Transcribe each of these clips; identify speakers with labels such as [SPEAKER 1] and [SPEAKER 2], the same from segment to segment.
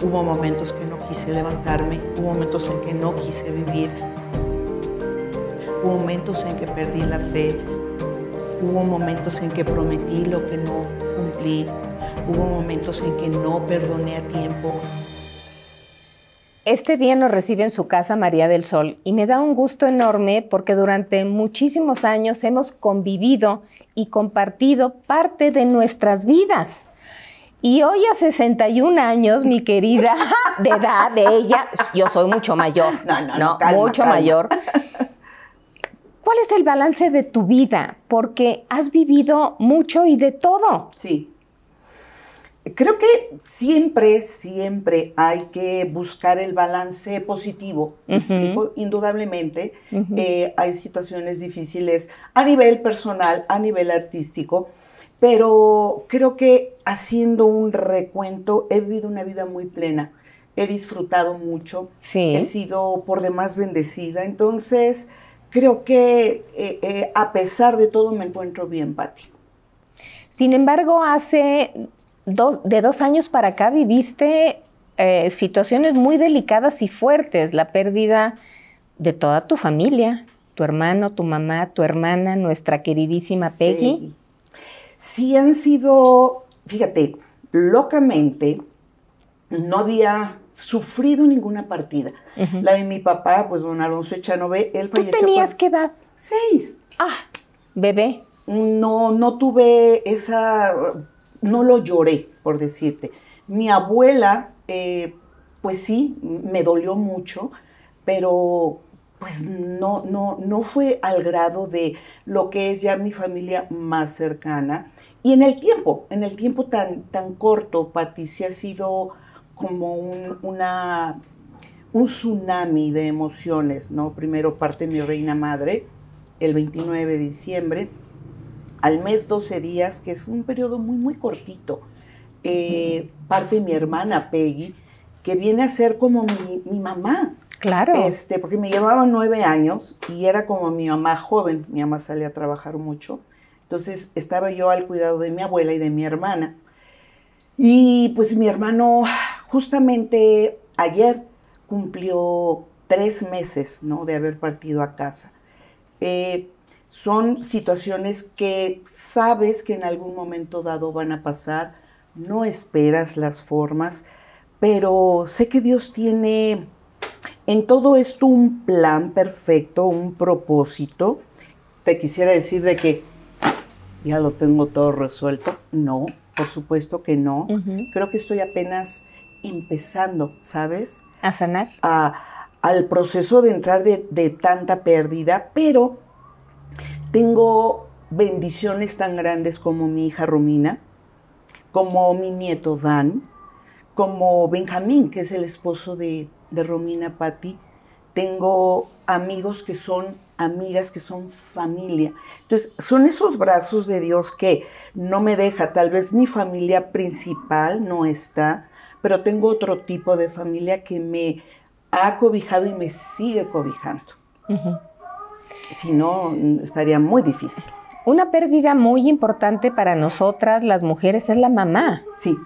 [SPEAKER 1] Hubo momentos que no quise levantarme, hubo momentos en que no quise vivir, hubo momentos en que perdí la fe, hubo momentos en que prometí lo que no cumplí, hubo momentos en que no perdoné a tiempo.
[SPEAKER 2] Este día nos recibe en su casa María del Sol y me da un gusto enorme porque durante muchísimos años hemos convivido y compartido parte de nuestras vidas. Y hoy a 61 años, mi querida, de edad de ella, yo soy mucho mayor, ¿no? no, mucho mayor. ¿Cuál es el balance de tu vida? Porque has vivido mucho y de todo. Sí.
[SPEAKER 1] Creo que siempre, siempre hay que buscar el balance positivo. Indudablemente, eh, hay situaciones difíciles a nivel personal, a nivel artístico pero creo que haciendo un recuento, he vivido una vida muy plena. He disfrutado mucho. He sido por demás bendecida. Entonces, creo que eh, eh, a pesar de todo me encuentro bien, Patti.
[SPEAKER 2] Sin embargo, hace de dos años para acá viviste eh, situaciones muy delicadas y fuertes. La pérdida de toda tu familia, tu hermano, tu mamá, tu hermana, nuestra queridísima Peggy
[SPEAKER 1] sí han sido, fíjate, locamente no había sufrido ninguna partida. La de mi papá, pues don Alonso Echanove, él falleció. ¿Tú tenías
[SPEAKER 2] qué edad? Seis. Ah,
[SPEAKER 1] bebé. No, no tuve esa, no lo lloré, por decirte. Mi abuela, eh, pues sí, me dolió mucho, pero pues no, no, no fue al grado de lo que es ya mi familia más cercana. Y en el tiempo, en el tiempo tan, tan corto, Patricia ha sido como un, una, un tsunami de emociones, ¿no? Primero parte mi reina madre, el 29 de diciembre, al mes 12 días, que es un periodo muy, muy cortito. Eh, parte mi hermana Peggy, que viene a ser como mi, mi mamá, Claro. Este, porque me llevaba nueve años y era como mi mamá joven. Mi mamá salía a trabajar mucho. Entonces estaba yo al cuidado de mi abuela y de mi hermana. Y pues mi hermano justamente ayer cumplió tres meses ¿no? de haber partido a casa. Eh, son situaciones que sabes que en algún momento dado van a pasar, no esperas las formas, pero sé que Dios tiene en todo esto un plan perfecto, un propósito. Te quisiera decir de que ya lo tengo todo resuelto. No, por supuesto que no. Creo que estoy apenas empezando, ¿sabes? A sanar. A, al proceso de entrar de, de tanta pérdida, pero tengo bendiciones tan grandes como mi hija Romina, como mi nieto Dan, como Benjamín, que es el esposo de, de Romina Patti, tengo amigos que son amigas, que son familia. Entonces, son esos brazos de Dios que no me deja, tal vez mi familia principal no está, pero tengo otro tipo de familia que me ha cobijado y me sigue cobijando. Si no, estaría muy
[SPEAKER 2] difícil. Una pérdida muy importante para nosotras, las mujeres, es la mamá. Sí.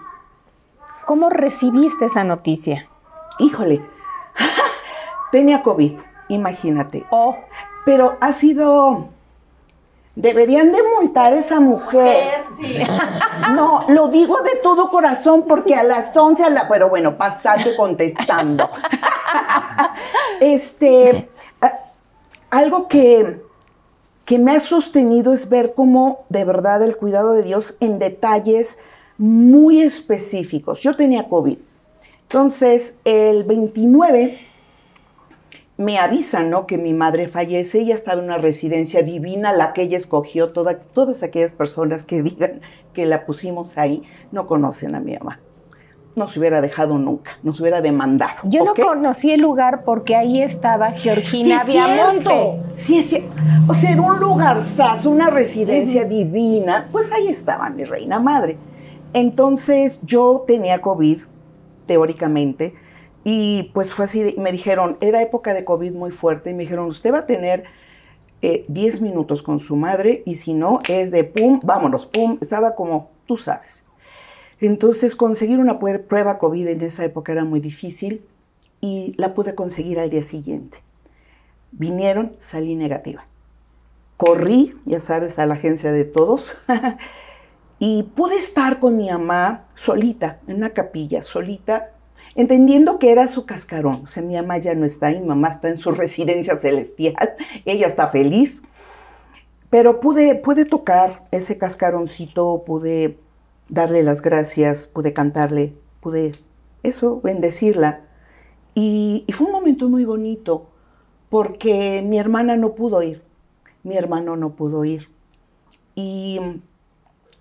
[SPEAKER 2] ¿Cómo recibiste esa noticia? Híjole,
[SPEAKER 1] Tenía COVID, imagínate. Oh. Pero ha sido... Deberían de multar a esa mujer. No, lo digo de todo corazón porque a las 11, la, pero bueno, pasate contestando. este, algo que, que me ha sostenido es ver cómo de verdad el cuidado de Dios en detalles muy específicos. Yo tenía COVID. Entonces, el 29 me avisan, ¿no? Que mi madre fallece, ella estaba en una residencia divina, la que ella escogió, todas aquellas personas que digan que la pusimos ahí, no conocen a mi mamá. Nos hubiera dejado nunca, nos hubiera demandado. Yo
[SPEAKER 2] no conocí el
[SPEAKER 1] lugar porque ahí estaba Georgina sí, Viamonte. Sí, sí. O sea, era un lugar, una residencia divina. Pues ahí estaba mi reina madre. Entonces yo tenía COVID, teóricamente, y pues fue así, me dijeron, era época de COVID muy fuerte, y me dijeron, usted va a tener 10 eh, minutos con su madre, y si no, es de pum, vámonos, pum, estaba como, tú sabes. Entonces, conseguir una prueba COVID en esa época era muy difícil, y la pude conseguir al día siguiente. Vinieron, salí negativa. Corrí, ya sabes, a la agencia de todos. y pude estar con mi mamá solita, en una capilla, solita, entendiendo que era su cascarón. O sea, mi mamá ya no está, mi mamá está en su residencia celestial, ella está feliz, pero pude, pude tocar ese cascaroncito, pude darle las gracias, pude cantarle, pude eso, bendecirla. Y, y fue un momento muy bonito porque mi hermana no pudo ir, mi hermano no pudo ir. Y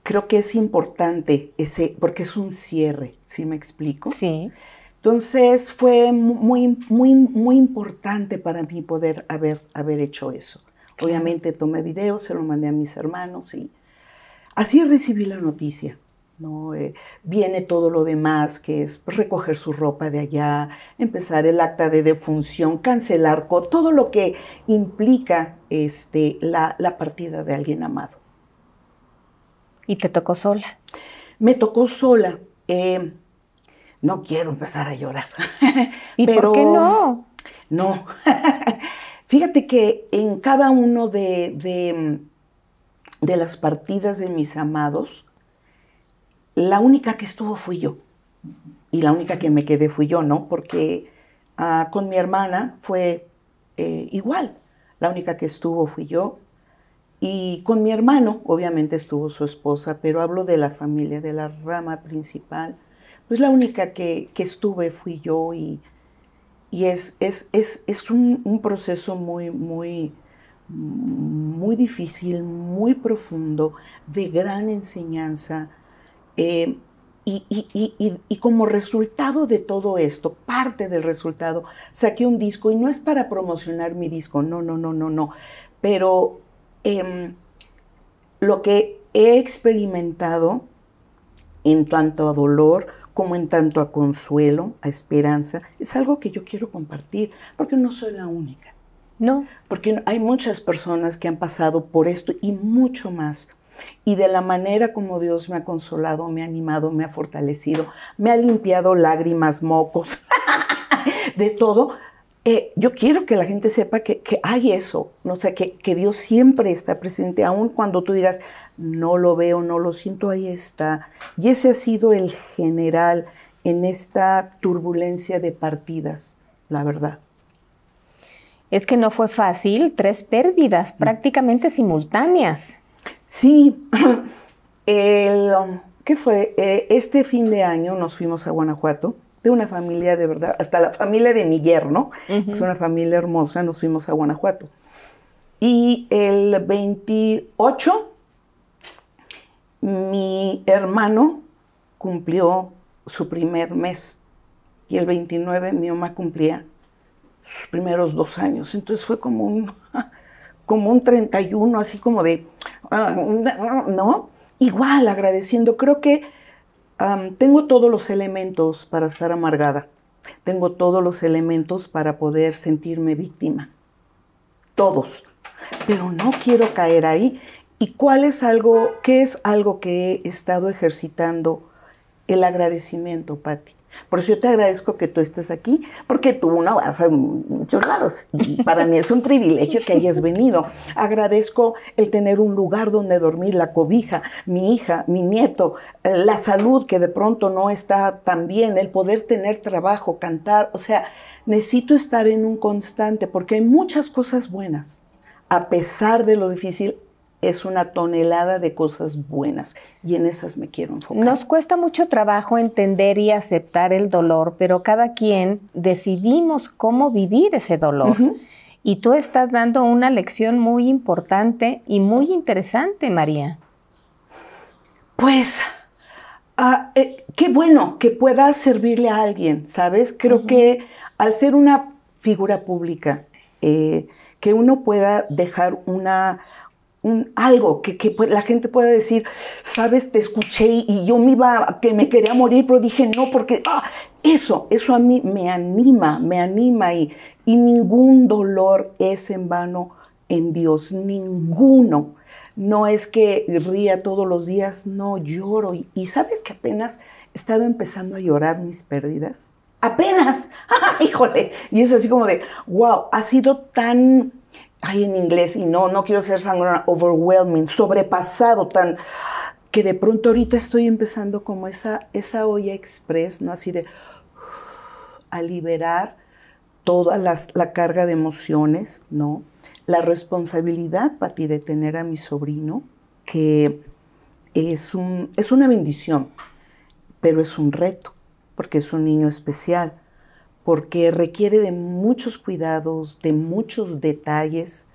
[SPEAKER 1] creo que es importante ese, porque es un cierre, ¿sí me explico? Sí. Entonces fue muy, muy, muy importante para mí poder haber, haber hecho eso. Obviamente tomé videos, se lo mandé a mis hermanos y así recibí la noticia. ¿no? Eh, viene todo lo demás, que es recoger su ropa de allá, empezar el acta de defunción, cancelar todo lo que implica este, la, la, partida de alguien amado. ¿Y te tocó sola? Me tocó sola. Eh, no quiero empezar a llorar. ¿Y Pero, por qué no? No. Fíjate que en cada uno mm, de, las partidas de mis amados, la única que estuvo fui yo. Y la única que me quedé fui yo, ¿no? Porque ah, con mi hermana fue eh, igual. La única que estuvo fui yo. Y con mi hermano, obviamente, estuvo su esposa, pero hablo de la familia, de la rama principal pues la única que, estuve fui yo y, es, un, proceso muy, muy, muy difícil, muy profundo, de gran enseñanza. Eh, y, como resultado de todo esto, parte del resultado, saqué un disco y no es para promocionar mi disco, no, no, no, no, no. Pero em, lo que he experimentado en cuanto a dolor, como en tanto a consuelo, a esperanza, es algo que yo quiero compartir, porque no soy la única. No. Porque hay muchas personas que han pasado por esto y mucho más. Y de la manera como Dios me ha consolado, me ha animado, me ha fortalecido, me ha limpiado lágrimas, mocos, de todo, eh, yo quiero que la gente sepa que, hay eso, ¿no? o sea, que, Dios siempre está presente, aun cuando tú digas, no lo veo, no lo siento, ahí está. Y ese ha sido el general en esta turbulencia de partidas, la verdad.
[SPEAKER 2] Es que no fue fácil, tres pérdidas mm. prácticamente simultáneas. Sí, el, ¿qué fue? Eh, este
[SPEAKER 1] fin de año nos fuimos a Guanajuato de una familia de verdad, hasta la familia de mi yerno, es una familia hermosa, nos fuimos a Guanajuato. Y el 28, mi hermano cumplió su primer mes y el 29 mi mamá cumplía sus primeros dos años. Entonces fue como un, como un 31, así como de, ah, ¿no? Igual, agradeciendo. Creo que tengo todos los elementos para estar amargada. Tengo todos los elementos para poder sentirme víctima. Todos. Pero no quiero caer ahí. ¿Y cuál es algo, qué es algo que he estado ejercitando? El agradecimiento, Patti. Por eso yo te agradezco que tú estés aquí, porque tú no vas a muchos lados. Y para mí es un privilegio que hayas venido. Agradezco el tener un lugar donde dormir, la cobija, mi hija, mi nieto, eh, la salud que de pronto no está tan bien, el poder tener trabajo, cantar. O sea, necesito estar en un constante, porque hay muchas cosas buenas. A pesar de lo difícil, es una tonelada de cosas buenas y en esas me quiero enfocar.
[SPEAKER 2] Nos cuesta mucho trabajo entender y aceptar el dolor, pero cada quien decidimos cómo vivir ese dolor. Y tú estás dando una lección muy importante y muy interesante, María. Pues, ah, eh,
[SPEAKER 1] qué bueno que pueda servirle a alguien, ¿sabes? Creo que al ser una figura pública, eh, que uno pueda dejar una algo que, la gente pueda decir, sabes, te escuché y yo me iba, que me quería morir, pero dije no, porque ah, eso, eso a mí me anima, me anima y, ningún dolor es en vano en Dios, ninguno. No es que ría todos los días, no lloro. Y, sabes que apenas he estado empezando a llorar mis pérdidas. Apenas, ¡Ah, híjole. Y es así como de, wow, ha sido tan ay, en inglés, y no, no quiero ser sangrona, overwhelming, sobrepasado, tan, que de pronto ahorita estoy empezando como esa, esa olla express, ¿no? Así de, a liberar toda la carga de emociones, ¿no? La responsabilidad, para ti de tener a mi sobrino, que es, un, es una bendición, pero es un reto, porque es un niño especial porque requiere de muchos cuidados, de muchos detalles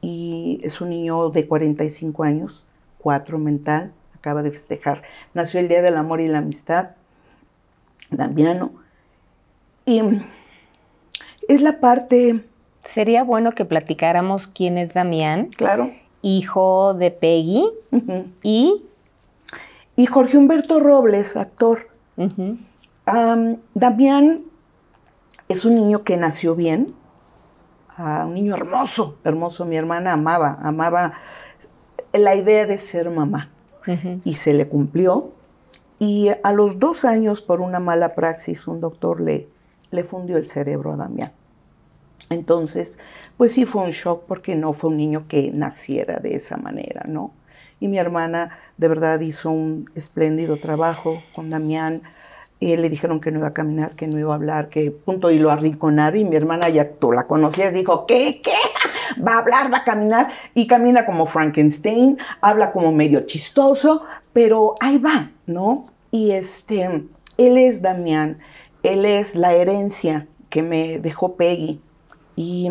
[SPEAKER 1] y es un niño de 45 años, 4 mental, acaba de festejar. Nació el Día del Amor y la Amistad, Damiano.
[SPEAKER 2] Y mm, es la parte... Sería bueno que platicáramos quién es Damián. Claro. Hijo de Peggy y... Y Jorge Humberto Robles, actor.
[SPEAKER 1] Damián es un niño que nació bien, ah, un niño hermoso, hermoso. Mi hermana amaba, amaba la idea de ser mamá. Y se le cumplió. Y a los dos años, por una mala praxis, un doctor le, le fundió el cerebro a Damián. Entonces, pues sí fue un shock porque no fue un niño que naciera de esa manera, ¿no? Y mi hermana de verdad hizo un espléndido trabajo con Damián y le dijeron que no iba a caminar, que no iba a hablar, que punto, y lo arrinconaron, Y mi hermana ya tú la conocías, dijo, ¿qué? ¿Qué? Va a hablar, va a caminar. Y camina como Frankenstein, habla como medio chistoso, pero ahí va, ¿no? Y este, él es Damián, él es la herencia que me dejó Peggy. Y,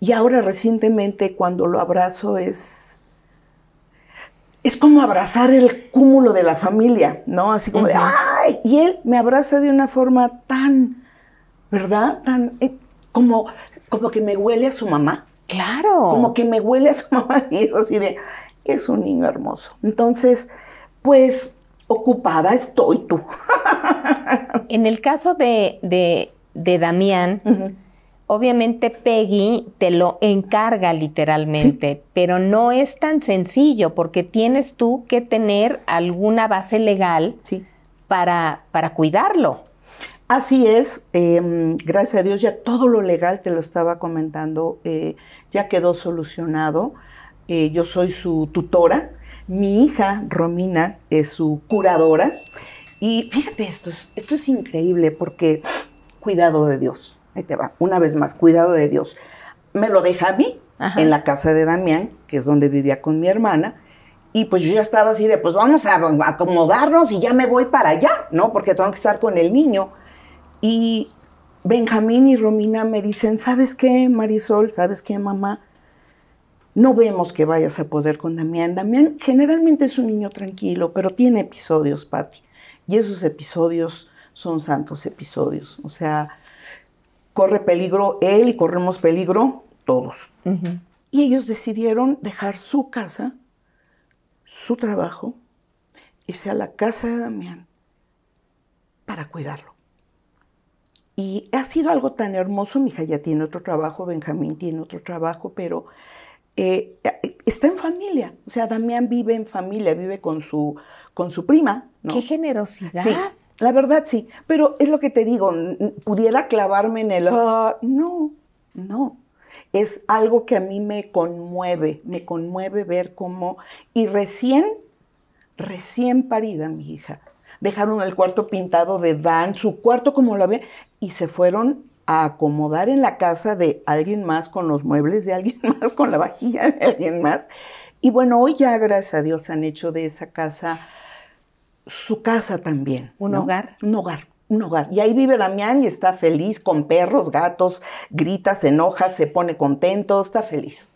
[SPEAKER 1] y ahora recientemente cuando lo abrazo es, es como abrazar el cúmulo de la familia, ¿no? Así como de, ¡ay! Y él me abraza de una forma tan, ¿verdad? Tan, eh, como, como que me huele a su mamá. Claro. Como que me huele a su mamá y es así de, es un niño hermoso. Entonces, pues, ocupada estoy tú.
[SPEAKER 2] en el caso de, de, de Damián, Obviamente Peggy te lo encarga literalmente, pero no es tan sencillo porque tienes tú que tener alguna base legal para, para
[SPEAKER 1] cuidarlo. Así es, em, gracias a Dios ya todo lo legal, te lo estaba comentando, eh, ya quedó solucionado. Eh, yo soy su tutora, mi hija Romina es su curadora. Y fíjate, esto esto es increíble porque cuidado de Dios ahí te va, una vez más, cuidado de Dios. Me lo deja a mí en la casa de Damián, que es donde vivía con mi hermana. Y pues yo ya estaba así de, pues vamos a acomodarnos y ya me voy para allá, ¿no? Porque tengo que estar con el niño. Y Benjamín y Romina me dicen, ¿sabes qué, Marisol? ¿Sabes qué, mamá? No vemos que vayas a poder con Damián. Damián generalmente es un niño tranquilo, pero tiene episodios, Patti. Y esos episodios son santos episodios. O sea, corre peligro él y corremos peligro todos. Y ellos decidieron dejar su casa, su trabajo, irse a la casa de Damián para cuidarlo. Y ha sido algo tan hermoso, mi hija ya tiene otro trabajo, Benjamín tiene otro trabajo, pero eh, está en familia. O sea, Damián vive en familia, vive con su, con su prima. ¡Qué generosidad! La verdad sí, pero es lo que te digo, pudiera clavarme en el, ah, no, no. Es algo que a mí me conmueve, me conmueve ver cómo, y recién, recién parida mi hija, dejaron el cuarto pintado de Dan, su cuarto como lo había, y se fueron a acomodar en la casa de alguien más con los muebles de alguien más, con la vajilla de alguien más. Y bueno, hoy ya, gracias a Dios, han hecho de esa casa su casa también. ¿Un hogar? Un hogar, un hogar. Y ahí vive Damián y está feliz con perros, gatos, grita, se enoja, se pone contento, está feliz,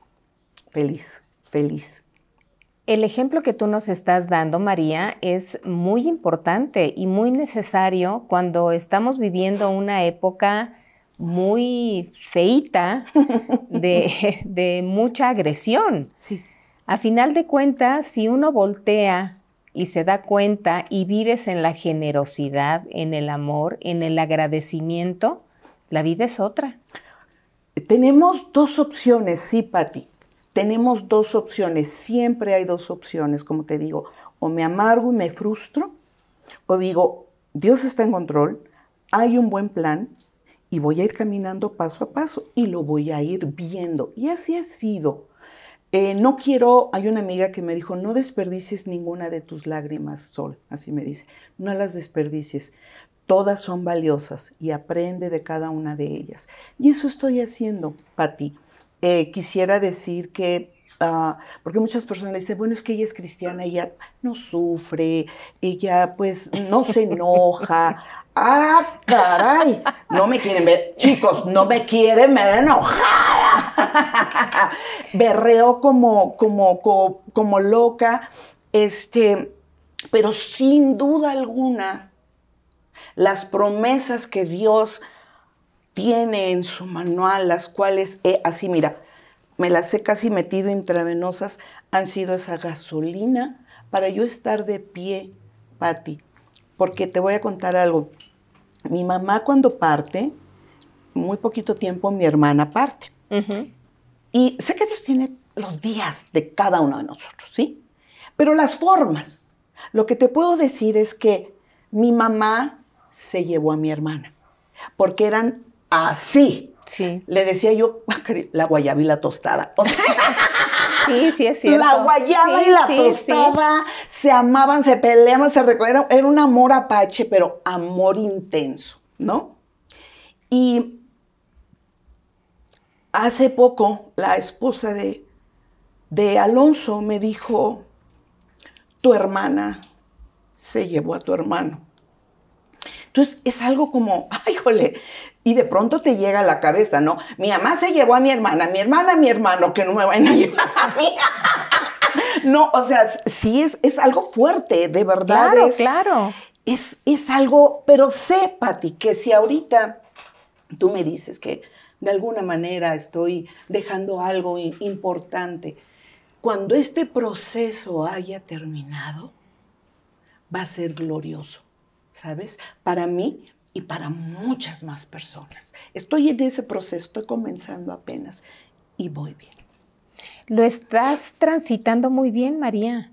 [SPEAKER 1] feliz, feliz.
[SPEAKER 2] El ejemplo que tú nos estás dando, María, es muy importante y muy necesario cuando estamos viviendo una época muy feita de, de mucha agresión. Sí. A final de cuentas, si uno voltea y se da cuenta y vives en la generosidad, en el amor, en el agradecimiento, la vida es otra.
[SPEAKER 1] Tenemos dos opciones, sí, Patti. Tenemos dos opciones, siempre hay dos opciones, como te digo, o me amargo, me frustro, o digo, Dios está en control, hay un buen plan y voy a ir caminando paso a paso y lo voy a ir viendo. Y así ha sido eh, no quiero, hay una amiga que me dijo, no desperdicies ninguna de tus lágrimas, Sol, así me dice, no las desperdicies, todas son valiosas y aprende de cada una de ellas. Y eso estoy haciendo, Patti. Eh, quisiera decir que Ah, porque muchas personas dicen, bueno, es que ella es cristiana, ella no sufre, ella pues no se enoja. ¡Ah, caray! No me quieren ver, chicos, no me quieren ver enojada. Berreo como, como, como, loca, este, pero sin duda alguna, las promesas que Dios tiene en su manual, las cuales, así mira, me las he casi metido intravenosas han sido esa gasolina para yo estar de pie, Patti. Porque te voy a contar algo. Mi mamá cuando parte, muy poquito tiempo mi hermana parte. Y sé que Dios tiene los días de cada uno de nosotros, ¿sí? Pero las formas. Lo que te puedo decir es que mi mamá se llevó a mi hermana, porque eran así. Sí. Le decía yo, la guayaba y la tostada. O
[SPEAKER 2] sí, sí, es cierto. La guayaba y la tostada
[SPEAKER 1] se amaban, se peleaban, se recuerdan. Era un amor apache, pero amor intenso, ¿no? Y hace poco la esposa de, de Alonso me dijo, tu hermana se llevó a tu hermano. Entonces es algo como, ay, jole, y de pronto te llega a la cabeza, ¿no? Mi mamá se llevó a mi hermana, mi hermana a mi hermano, que no me van a llevar a mí. No, o sea, sí es, es algo fuerte, de verdad. Claro, claro. Es, es algo, pero sé, Pati, que si ahorita tú me dices que de alguna manera estoy dejando algo importante, cuando este proceso haya terminado, va a ser glorioso, ¿sabes? Para mí y para muchas más personas. Estoy en ese proceso, estoy
[SPEAKER 2] comenzando apenas y voy bien. Lo estás transitando muy bien, María.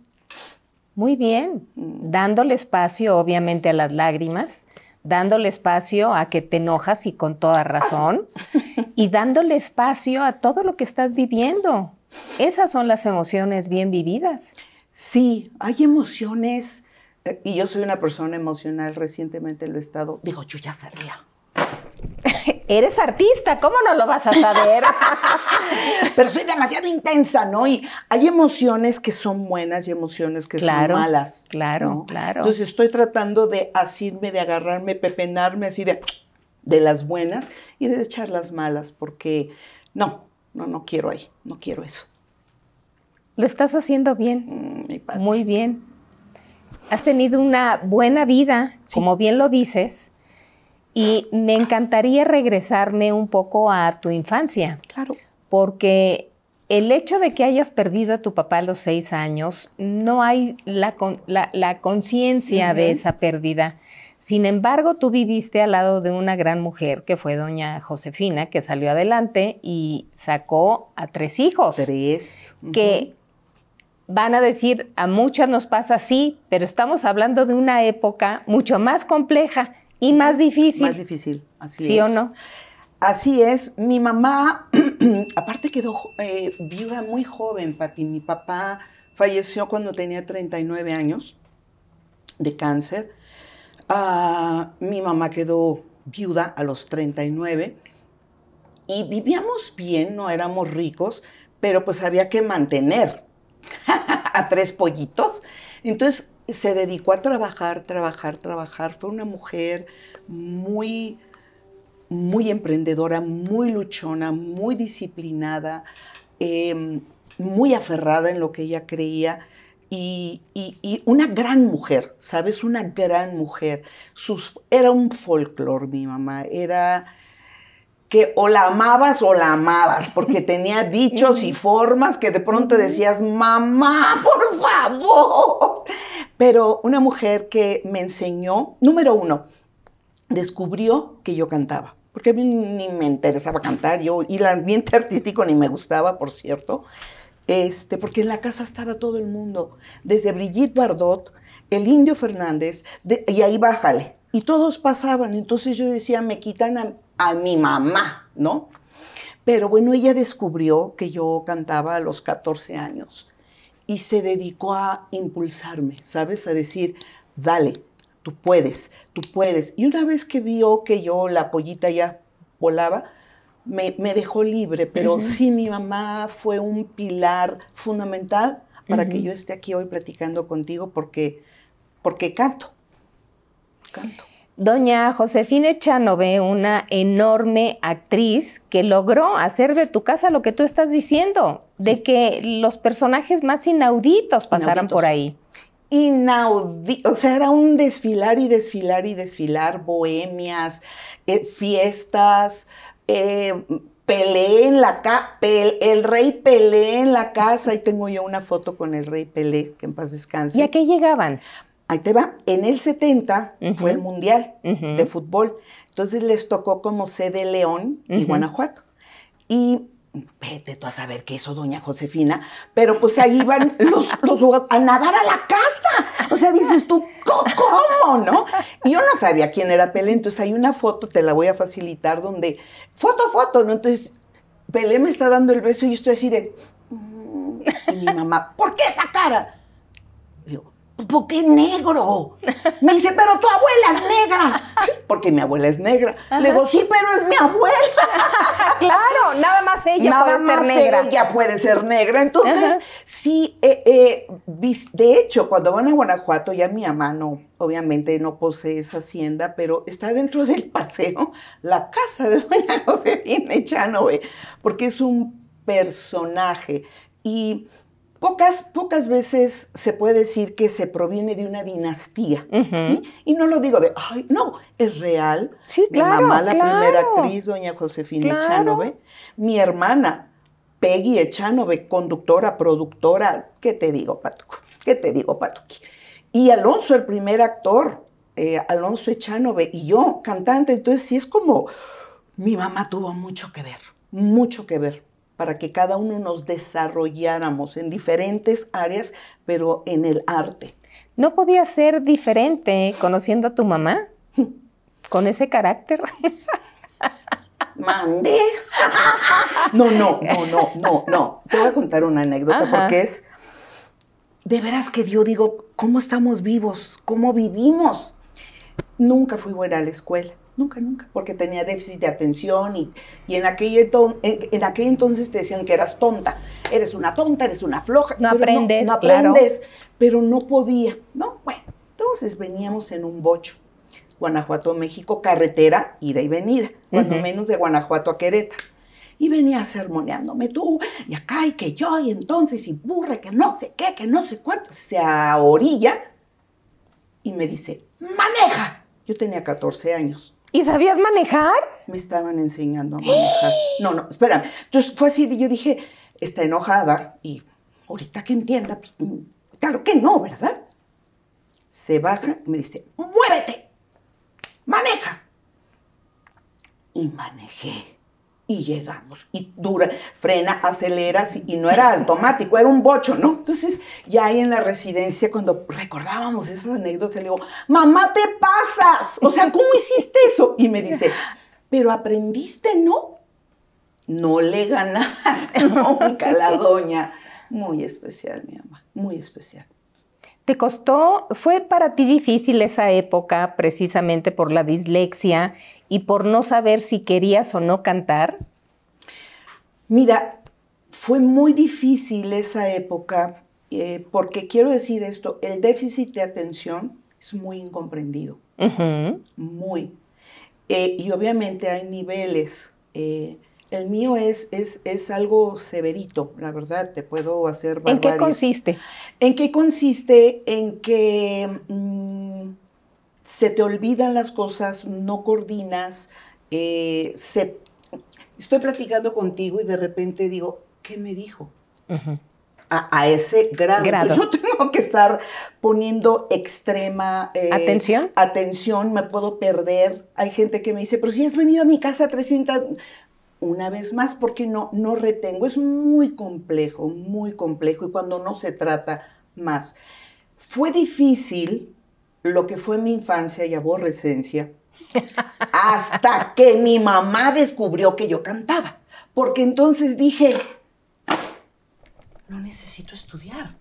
[SPEAKER 2] Muy bien, mm. dándole espacio obviamente a las lágrimas, dándole espacio a que te enojas y con toda ah, razón, y dándole espacio a todo lo que estás viviendo. Esas son las emociones bien vividas. Sí, hay emociones
[SPEAKER 1] y yo soy una persona emocional, recientemente lo he estado, digo, yo ya sabía.
[SPEAKER 2] Eres artista, ¿cómo no lo vas
[SPEAKER 1] a saber? Pero soy demasiado intensa, ¿no? Y hay emociones que son buenas y emociones que son malas. Claro, claro. Entonces estoy tratando de asirme, de agarrarme, pepenarme así de, de las buenas y de echar las malas, porque
[SPEAKER 2] no, no, no quiero ahí, no quiero eso. Lo estás haciendo bien. Mm, Muy bien. Has tenido una buena vida, como bien lo dices, y me encantaría regresarme un poco a tu infancia. Claro. Porque el hecho de que hayas perdido a tu papá a los seis años, no hay la, conciencia de esa pérdida. Sin embargo, tú viviste al lado de una gran mujer que fue doña Josefina, que salió adelante y sacó a tres hijos. Tres. Que van a decir, a muchas nos pasa así, pero estamos hablando de una época mucho más compleja y más difícil. Más
[SPEAKER 1] difícil, así es. ¿Sí o no?
[SPEAKER 2] Así es. Mi
[SPEAKER 1] mamá, aparte quedó eh, viuda muy joven, Pati. Mi papá falleció cuando tenía 39 años de cáncer. Ah, mi mamá quedó viuda a los 39 y vivíamos bien, no éramos ricos, pero pues había que mantener a tres pollitos. Entonces se dedicó a trabajar, trabajar, trabajar. Fue una mujer muy, muy emprendedora, muy luchona, muy disciplinada, em, muy aferrada en lo que ella creía. Y, una gran mujer, ¿sabes? Una gran mujer. Sus, era un folclore mi mamá, era que o la amabas o la amabas, porque tenía dichos y formas que de pronto decías, mamá, por favor. Pero una mujer que me enseñó, número uno, descubrió que yo cantaba, porque a mí ni me interesaba cantar, yo, y el ambiente artístico ni me gustaba, por cierto, este, porque en la casa estaba todo el mundo, desde Brigitte Bardot, el Indio Fernández, y ahí bájale, y todos pasaban, entonces yo decía, me quitan a, a mi mamá, ¿no? Pero bueno, ella descubrió que yo cantaba a los 14 años y se dedicó a impulsarme, ¿sabes? A decir, dale, tú puedes, tú puedes. Y una vez que vio que yo la pollita ya volaba, me, dejó libre, pero sí mi mamá fue un pilar fundamental para que yo esté aquí hoy platicando contigo porque, porque canto,
[SPEAKER 2] canto. Doña Josefina Chanove, una enorme actriz que logró hacer de tu casa lo que tú estás diciendo, de que los personajes más inauditos pasaran por ahí. Inaudito,
[SPEAKER 1] o sea, era un desfilar y desfilar y desfilar, bohemias, eh, fiestas, eh, Pelé en la casa, el rey Pelé en la casa, ahí tengo yo una foto con el rey Pelé, que en paz descanse. ¿Y a qué llegaban? ahí te va, en el 70 fue el Mundial de Fútbol. Entonces les tocó como sede León y Guanajuato. Y vete tú a saber qué eso doña Josefina, pero pues ahí iban los, los a nadar a la casa. O sea, dices tú, ¿cómo, no? Y yo no sabía quién era Pelé, entonces hay una foto, te la voy a facilitar, donde, foto, foto, ¿no? Entonces, Pelé me está dando el beso y yo estoy así de,
[SPEAKER 2] mm",
[SPEAKER 1] y mi mamá, ¿por qué esa cara? Digo, ¿por qué negro? Me dice, pero tu abuela es negra. Porque mi abuela es negra. Le digo, sí, pero es mi abuela. claro,
[SPEAKER 2] nada más ella puede ser negra. Nada más Ella puede ser
[SPEAKER 1] negra. Entonces, sí, eh, eh, de hecho, cuando van a Guanajuato, ya mi mamá no, obviamente no posee esa hacienda, pero está dentro del paseo la casa de doña chano Chanove, eh, porque es un personaje. Y Pocas, veces se puede decir que se proviene de una dinastía, ¿sí? Y no lo digo de, ay, no, es real. Mi mamá, la primera actriz, doña Josefina Echanove. Mi hermana, Peggy Echanove, conductora, productora, ¿qué te digo, Patuco? ¿Qué te digo, Patuqui? Y Alonso, el primer actor, eh, Alonso Echanove, y yo, cantante. Entonces, sí es como, mi mamá tuvo mucho que ver, mucho que ver para que cada uno nos desarrolláramos en diferentes áreas, pero en el arte.
[SPEAKER 2] ¿No podía ser diferente conociendo a tu mamá? Con ese carácter.
[SPEAKER 1] Mande. No, no, no, no, no, no. Te voy a contar una anécdota porque es. De veras que yo digo, ¿cómo estamos vivos? ¿Cómo vivimos? Nunca fui buena a la escuela. Nunca, nunca, porque tenía déficit de atención y, y en, aquel en, aquel entonces te decían que eras tonta, eres una tonta, eres una floja. No aprendes. No, aprendes, pero no podía, ¿no? Bueno, entonces veníamos en un bocho, Guanajuato, México, carretera, ida y venida, cuando menos de Guanajuato a Querétaro. Y venía sermoneándome tú, y acá, y que yo, y entonces, y burre, que no sé qué, que no sé cuánto, se ahorilla y me dice, maneja. Yo tenía 14 años ¿Y sabías manejar? Me estaban enseñando a manejar. No, no, espérame. Entonces fue así, yo dije, está enojada y ahorita que entienda, pues, mm, claro que no, ¿verdad? Se baja y me dice, muévete, maneja. Y
[SPEAKER 2] manejé
[SPEAKER 1] y llegamos. Y dura, frena, acelera, y no era automático, era un bocho, ¿no? Entonces, ya ahí en la residencia, cuando recordábamos esas anécdotas, le digo, mamá, te pasas. O sea, ¿cómo hiciste eso? Y me dice, pero aprendiste, ¿no? No le ganas nunca a la doña. Muy especial, mi mamá,
[SPEAKER 2] muy especial. ¿Te costó? ¿Fue para ti difícil esa época precisamente por la dislexia y por no saber si querías o no cantar?
[SPEAKER 1] Mira, fue muy difícil esa época eh, porque quiero decir esto, el déficit de atención es muy incomprendido, muy. Eh, y obviamente hay niveles. Eh, el mío es, es, es algo severito, la verdad, te puedo hacer barbaridad. ¿En qué consiste? ¿En qué consiste? En que mm, se te olvidan las cosas, no coordinas, eh, estoy platicando contigo y de repente digo, ¿qué me dijo? a, ese grado. Yo tengo que estar poniendo extrema eh, atención. Atención, me puedo perder. Hay gente que me dice, pero si has venido a mi casa 300 una vez más, porque no, no retengo. Es muy complejo, muy complejo, y cuando no se trata más. Fue difícil lo que fue mi infancia y aborrecencia, hasta que mi mamá descubrió que yo cantaba, porque entonces dije, no necesito estudiar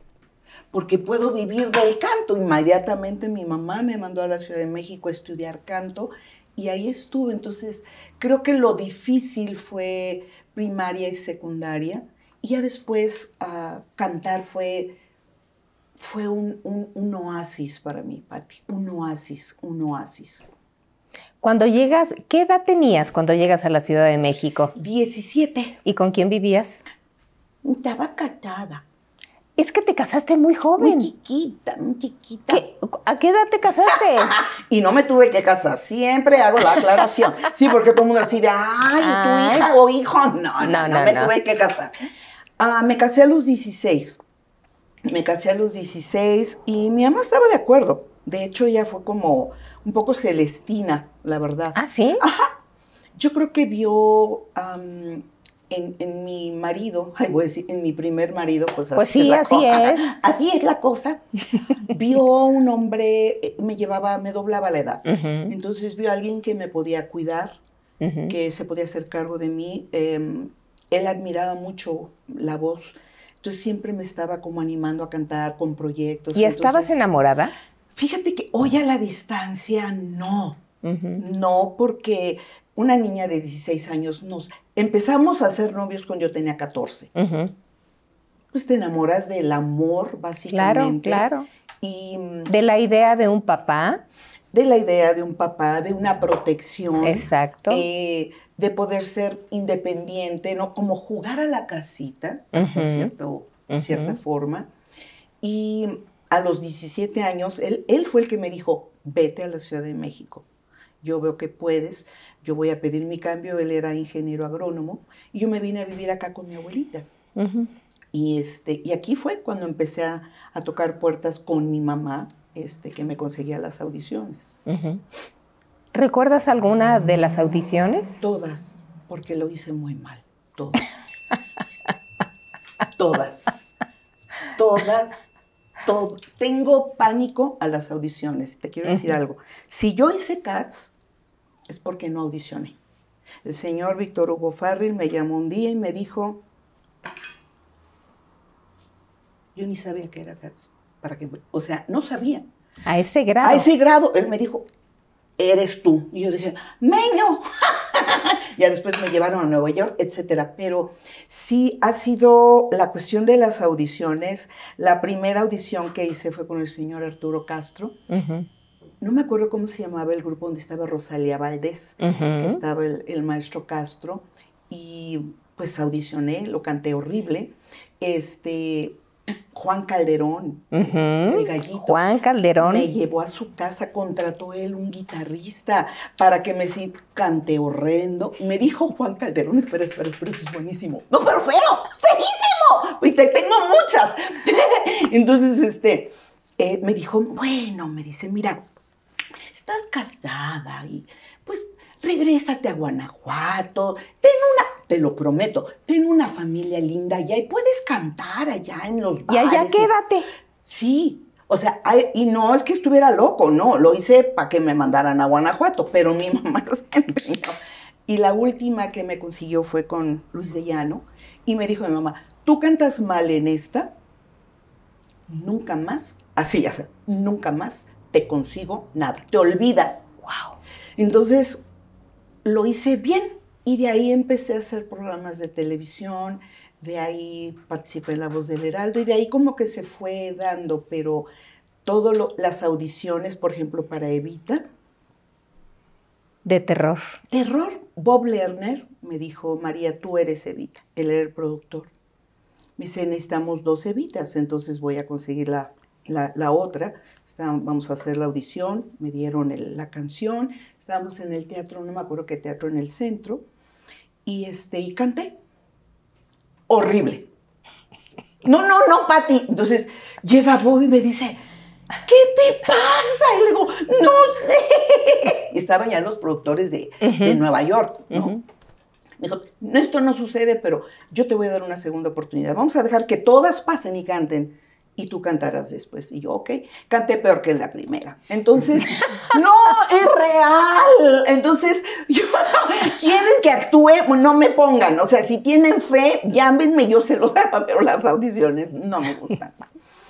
[SPEAKER 1] porque puedo vivir del canto. Inmediatamente mi mamá me mandó a la Ciudad de México a estudiar canto y ahí estuve. Entonces, creo que lo difícil fue primaria y secundaria. Y ya después ah, cantar fue, fue un, oasis para mí, Patti. Un oasis, un oasis.
[SPEAKER 2] Cuando llegas, ¿qué edad tenías cuando llegas a la Ciudad de México? 17. ¿Y con quién vivías? Estaba catada. Es que te casaste muy joven. Muy chiquita, muy chiquita. ¿A qué edad te casaste? y no me tuve que
[SPEAKER 1] casar. Siempre hago la aclaración. Sí, porque todo el mundo así de, ay, tu hija o hijo. No, no, no, no me tuve que casar. Ah, me casé a los 16. Me casé a los 16 y mi mamá estaba de acuerdo. De hecho, ella fue como un poco celestina, la verdad. ¿Ah, sí? Ajá. Yo creo que vio en, mi marido, ay, voy a decir, en mi primer marido, pues así, pues es, la así cosa. es. Así es la cosa. Vio un hombre, eh, me llevaba, me doblaba la edad. Entonces vio a alguien que me podía cuidar, que se podía hacer cargo de mí. Em, él admiraba mucho la voz. Entonces siempre me estaba como animando a cantar
[SPEAKER 2] con proyectos. ¿Y estabas enamorada?
[SPEAKER 1] Fíjate que hoy a la distancia no.
[SPEAKER 2] No,
[SPEAKER 1] porque una niña de 16 años nos Empezamos a ser novios cuando yo tenía 14. Pues te enamoras del amor, básicamente. Claro,
[SPEAKER 2] claro. Y, mm, de la idea de un papá. De la idea de un papá,
[SPEAKER 1] de una protección. Exacto. Eh, de poder ser independiente, ¿no? Como jugar a la casita, hasta cierto, cierta forma. Y a los 17 años, él fue el que me dijo, vete a la Ciudad de México yo veo que puedes yo voy a pedir mi cambio, él era ingeniero agrónomo, y yo me vine a vivir acá con mi abuelita. y, este, y aquí fue cuando empecé a, tocar puertas con mi mamá, este, que me conseguía las audiciones.
[SPEAKER 2] ¿Recuerdas alguna de las audiciones? Todas,
[SPEAKER 1] porque lo hice muy mal, todas. todas, todas, Tengo pánico a las audiciones, te quiero decir algo. Si yo hice CATS, es porque no audicioné. El señor Víctor Hugo Farril me llamó un día y me dijo, yo ni sabía que era Cats, para que, o sea, no sabía.
[SPEAKER 2] A ese grado. A ese grado, él me
[SPEAKER 1] dijo, eres tú. Y yo dije, meño. ya después me llevaron a Nueva York, etc. Pero sí ha sido la cuestión de las audiciones. La primera audición que hice fue con el señor Arturo Castro no me acuerdo cómo se llamaba el grupo donde estaba Rosalía Valdés, que estaba el, maestro Castro, y pues audicioné, lo canté horrible. Este, Juan Calderón,
[SPEAKER 2] el gallito. Juan Calderón. Me llevó
[SPEAKER 1] a su casa, contrató él un guitarrista para que me cante horrendo. Me dijo Juan Calderón, espera, espera, espera, esto es buenísimo. No, pero feo, feísimo. Y tengo muchas. Entonces, este, eh, me dijo, bueno, me dice, mira, estás casada y pues regrésate a Guanajuato, ten una, te lo prometo, ten una familia linda allá y puedes cantar allá en los bares. Y allá quédate. Sí, o sea, y no es que estuviera loco, no, lo hice para que me mandaran a Guanajuato, pero mi mamá se Y la última que me consiguió fue con Luis de Llano y me dijo mi mamá, tú cantas mal en esta, nunca más, así ya sea, nunca más te consigo nada, te olvidas. Wow. Entonces lo hice bien y de ahí empecé a hacer programas de televisión, de ahí participé en La Voz del Heraldo y de ahí como que se fue dando, pero todas las audiciones, por ejemplo, para Evita. De terror. Terror. Bob Lerner me dijo, María, tú eres Evita. Él era el productor. Me dice, necesitamos dos Evitas, entonces voy a conseguir la la, otra, vamos a hacer la audición, me dieron la canción, estábamos en el teatro, no me acuerdo qué teatro, en el centro, y, este, y canté. Horrible. No, no, no, Pati. Entonces llega Bob y me dice, ¿qué te pasa? Y le digo, no sé. Y estaban ya los productores de, Nueva York, ¿no? dijo, esto no sucede, pero yo te voy a dar una segunda oportunidad. Vamos a dejar que todas pasen y canten y tú cantarás después. Y yo, ok, canté peor que en la primera. Entonces, no, es real. Entonces, quieren que actúe, no me pongan. O sea, si tienen fe, llámenme, yo se los hago, pero las audiciones no me gustan.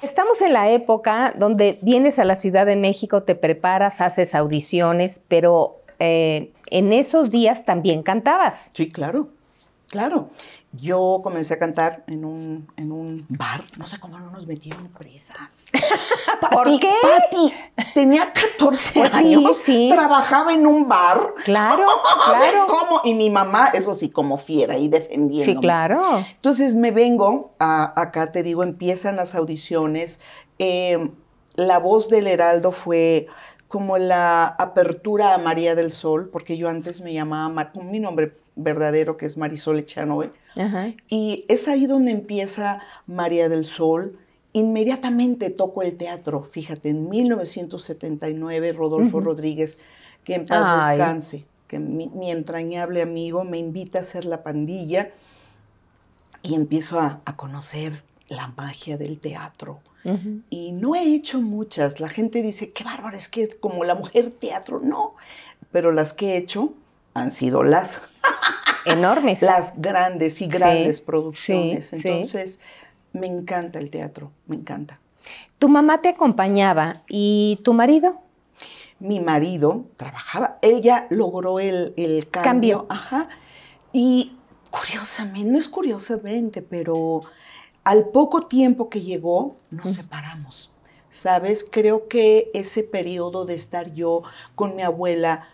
[SPEAKER 2] Estamos en la época donde vienes a la Ciudad de México, te preparas, haces audiciones, pero eh, en esos días también cantabas. Sí, claro, claro yo comencé a cantar en un, bar. No sé cómo no nos metieron presas.
[SPEAKER 1] ¿Por qué? Pati, tenía 14 años, trabajaba en un bar. Claro, claro. ¿Cómo? Y mi mamá, eso sí, como fiera y defendiendo. Sí, claro. Entonces me vengo acá, te digo, empiezan las audiciones. Em, la voz del Heraldo fue como la apertura a María del Sol, porque yo antes me llamaba, con mi nombre verdadero, que es Marisol Echanove, y es ahí donde empieza María del Sol. Inmediatamente toco el teatro, fíjate, en 1979 Rodolfo Rodríguez, que en paz descanse, que mi, entrañable amigo me invita a ser la pandilla y empiezo a, conocer la magia del teatro. Y no he hecho muchas. La gente dice, qué bárbaro, es que es como la mujer teatro. No, pero las que he hecho han sido las enormes. Las grandes y grandes producciones. Entonces, me encanta el teatro, me encanta.
[SPEAKER 2] ¿Tu mamá te acompañaba y tu marido?
[SPEAKER 1] Mi marido trabajaba, él ya logró el, el cambio. Ajá.
[SPEAKER 2] Y curiosamente,
[SPEAKER 1] no es curiosamente, pero al poco tiempo que llegó, nos separamos. ¿Sabes? Creo que ese periodo de estar yo con mi abuela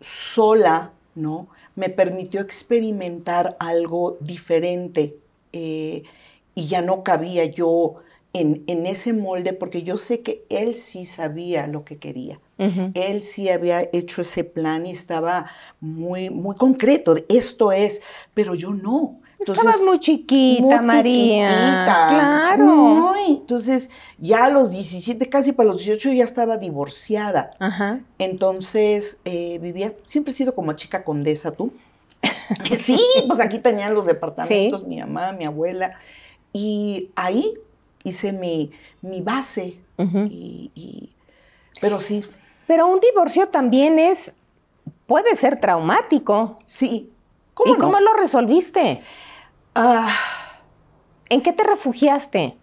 [SPEAKER 1] sola, ¿no? me permitió experimentar algo diferente eh, y ya no cabía yo en, ese molde porque yo sé que él sí sabía lo que quería. Él sí había hecho ese plan y estaba muy, muy concreto, esto es, pero yo no. Estabas muy
[SPEAKER 2] chiquita, muy María. claro. Muy.
[SPEAKER 1] Entonces, ya a los 17, casi para los 18, ya estaba divorciada. Ajá. Entonces, eh, vivía, siempre he sido como chica condesa tú. sí, pues aquí tenían los departamentos, mi mamá, mi abuela. Y ahí hice mi, mi base.
[SPEAKER 2] pero sí. Pero un divorcio también es, puede ser traumático. Sí. ¿Cómo ¿Y cómo lo resolviste? ¿En qué te refugiaste?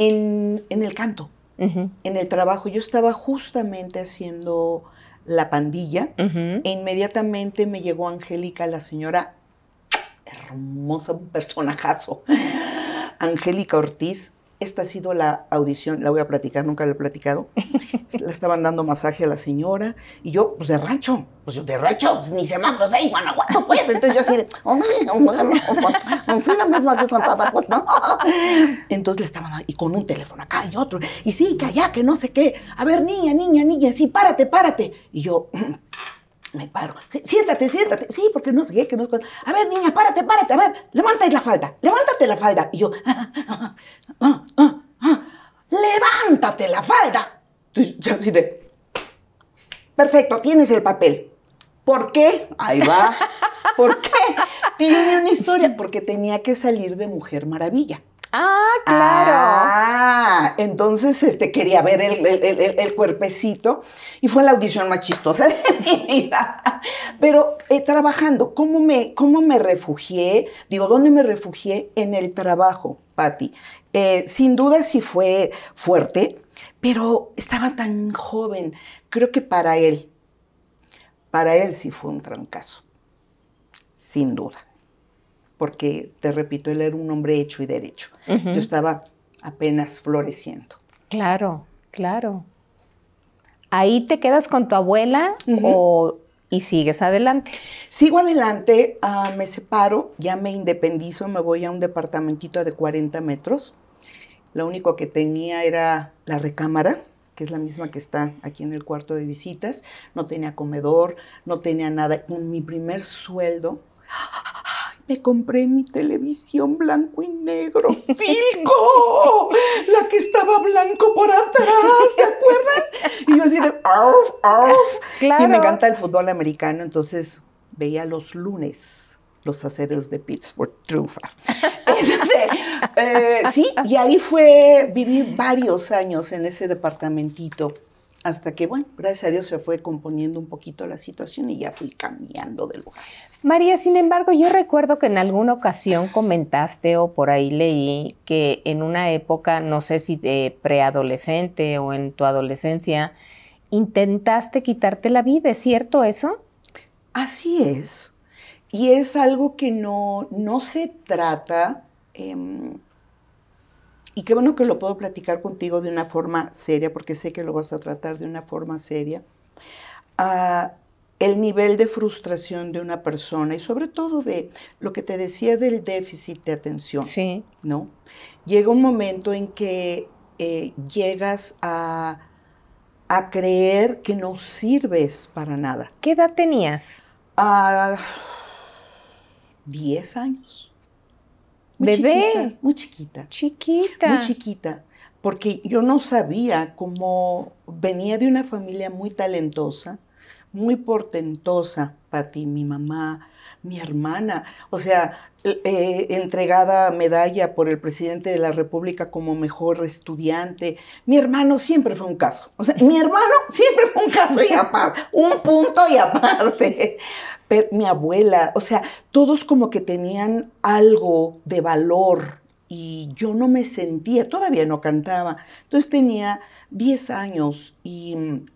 [SPEAKER 2] En, el canto, en
[SPEAKER 1] el trabajo. Yo estaba justamente haciendo la pandilla e inmediatamente me llegó Angélica, la señora hermosa, personajazo. Angélica Ortiz, esta ha sido la audición, la voy a platicar, nunca la he platicado. la estaban dando masaje a la señora y yo, pues de rancho, pues de rancho, pues, ni semáforos eh, Guanajuato, pues. Entonces yo así de, pues no. Entonces le estaban, y con un teléfono acá y otro, y sí, que allá, que no sé qué. A ver, niña, niña, niña, sí, párate, párate. Y yo, me paro. siéntate, siéntate. Sí, porque no sé qué, que no sé A ver, niña, párate, párate. A ver, levántate la falda. Levántate la falda. Y yo, ah, ah, ah, levántate la falda. perfecto, tienes el papel. ¿Por qué? Ahí va. ¿Por qué? Tiene una historia. Porque tenía que salir de Mujer Maravilla. Ah, claro. Ah, entonces este, quería ver el, cuerpecito y fue la audición más chistosa de mi vida. Pero eh, trabajando, ¿cómo me, me refugié? Digo, ¿dónde me refugié? En el trabajo, Patti. Eh, sin duda sí fue fuerte, pero estaba tan joven. Creo que para él, para él sí fue un trancazo, sin duda porque, te repito, él era un hombre hecho y derecho. Yo estaba apenas floreciendo.
[SPEAKER 2] Claro, claro. ¿Ahí te quedas con tu abuela o, y sigues adelante? Sigo adelante, ah, me separo, ya me independizo,
[SPEAKER 1] me voy a un departamentito de 40 metros. Lo único que tenía era la recámara, que es la misma que está aquí en el cuarto de visitas. No tenía comedor, no tenía nada. Con mi primer sueldo, me compré mi televisión blanco y negro, Filco, la que estaba blanco por atrás, ¿se acuerdan? Y yo así de, arf, Claro. Y me encanta el fútbol americano, entonces veía los lunes los aceros de Pittsburgh Trufa, eh, sí, y ahí fue, viví varios años en ese departamentito hasta que, bueno, gracias a Dios se fue componiendo un poquito la situación y ya fui cambiando de lugares.
[SPEAKER 2] María, sin embargo, yo recuerdo que en alguna ocasión comentaste o por ahí leí que en una época, no sé si de preadolescente o en tu adolescencia, intentaste quitarte la vida, ¿es cierto eso? Así es. Y es algo que no, no se
[SPEAKER 1] trata... Em, y qué bueno que lo puedo platicar contigo de una forma seria, porque sé que lo vas a tratar de una forma seria. Ah, el nivel de frustración de una persona y sobre todo de lo que te decía del déficit de atención. Sí. ¿No? Llega un momento en que eh, llegas a, creer que no sirves para nada. ¿Qué edad tenías? Ah, diez 10 años.
[SPEAKER 2] Muy Bebé.
[SPEAKER 1] muy chiquita. Chiquita. Muy chiquita. Porque yo no sabía cómo venía de una familia muy talentosa, muy portentosa, Pati, mi mamá, mi hermana, o sea, eh, entregada medalla por el presidente de la República como mejor estudiante. Mi hermano siempre fue un caso, o sea, mi hermano siempre fue un caso y aparte, un punto y aparte. mi abuela, o sea, todos como que tenían algo de valor y yo no me sentía, todavía no cantaba. Entonces tenía 10 años y mm,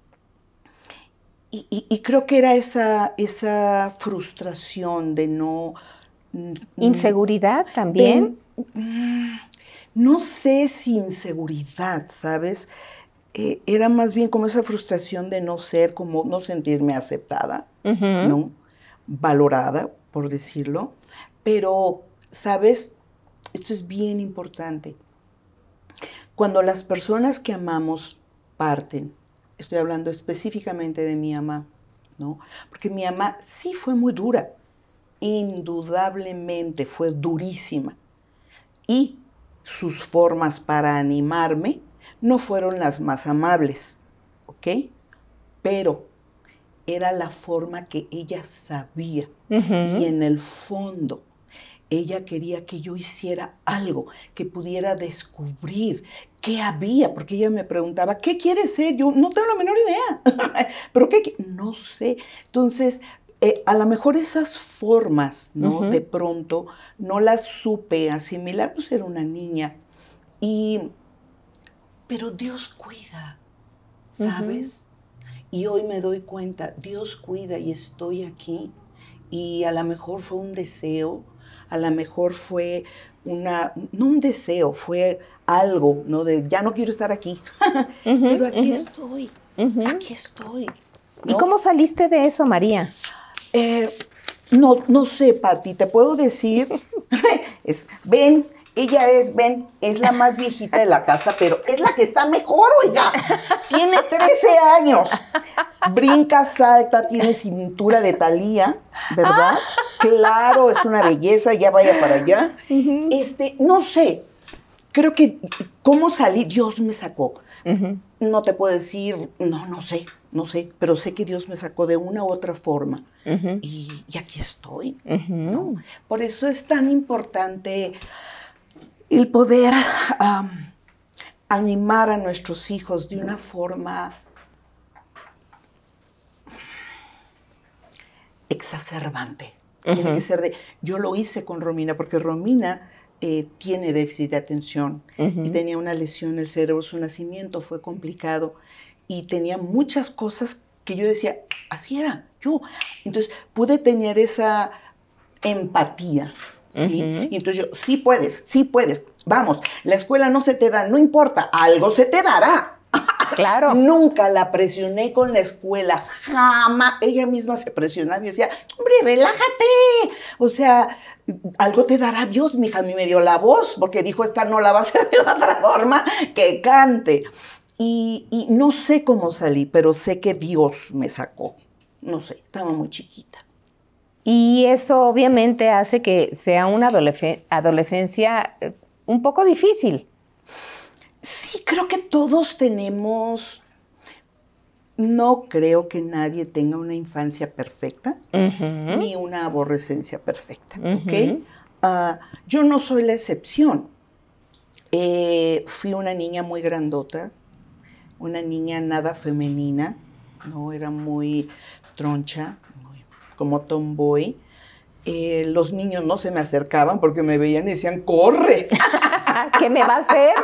[SPEAKER 1] y, creo que era esa, frustración de no... Mm, inseguridad también. Mm, no sé si inseguridad, ¿sabes? Eh, era más bien como esa frustración de no ser, como no sentirme aceptada, ¿no? Valorada, por decirlo. Pero, ¿sabes? Esto es bien importante. Cuando las personas que amamos parten, Estoy hablando específicamente de mi mamá, ¿no? Porque mi mamá sí fue muy dura, indudablemente fue durísima. Y sus formas para animarme no fueron las más amables, ¿ok? Pero era la forma que ella sabía y en el fondo ella quería que yo hiciera algo, que pudiera descubrir qué había, porque ella me preguntaba, ¿qué quieres ser? Yo no tengo la menor idea, pero ¿qué? No sé. Entonces, eh, a lo mejor esas formas, ¿no? De pronto no las supe asimilar, pues era una niña. Y, pero Dios cuida, ¿sabes? Y hoy me doy cuenta, Dios cuida y estoy aquí. Y a lo mejor fue un deseo, a lo mejor fue una, no un deseo, fue algo, ¿no? De ya no quiero estar aquí,
[SPEAKER 2] pero aquí estoy, aquí estoy. ¿Y cómo saliste de eso, María? Eh, no, no sé, Pati, te puedo decir,
[SPEAKER 1] es, ven, ella es, ven, es la más viejita de la casa, pero es la que está mejor, oiga. Tiene 13 años. Brinca, salta, tiene cintura de talía, ¿verdad? Claro, es una belleza, ya vaya para allá. Este, no sé, creo que, ¿cómo salí? Dios me sacó. No te puedo decir, no, no sé, no sé, pero sé que Dios me sacó de una u otra forma y, y, aquí estoy. ¿no? Por eso es tan importante el poder animar a nuestros hijos de una forma exacerbante. Tiene que ser de, yo lo hice con Romina, porque Romina eh, tiene déficit de atención y tenía una lesión en el cerebro, su nacimiento fue complicado y tenía muchas cosas que yo decía, así era yo. Entonces pude tener esa empatía ¿sí? entonces yo, sí puedes, sí puedes, vamos, la escuela no se te da, no importa, algo se te dará. Claro. Nunca la presioné con la escuela, jamás. Ella misma se presionaba y decía, hombre, relájate. O sea, algo te dará Dios, mi A mí me dio la voz, porque dijo, esta no la va a hacer de otra forma que cante. y no sé cómo salí, pero sé que Dios me sacó. No sé, estaba muy chiquita.
[SPEAKER 2] Y eso obviamente hace que sea una adolescencia eh, un poco difícil. Sí, creo que todos
[SPEAKER 1] tenemos, no creo que nadie tenga una infancia perfecta
[SPEAKER 2] ni una
[SPEAKER 1] aborrecencia perfecta, ah, yo no soy la excepción. Eh, fui una niña muy grandota, una niña nada femenina, no era muy troncha, como tomboy, eh, los niños no se me acercaban porque me veían y decían, corre.
[SPEAKER 2] ¿Qué me va a hacer?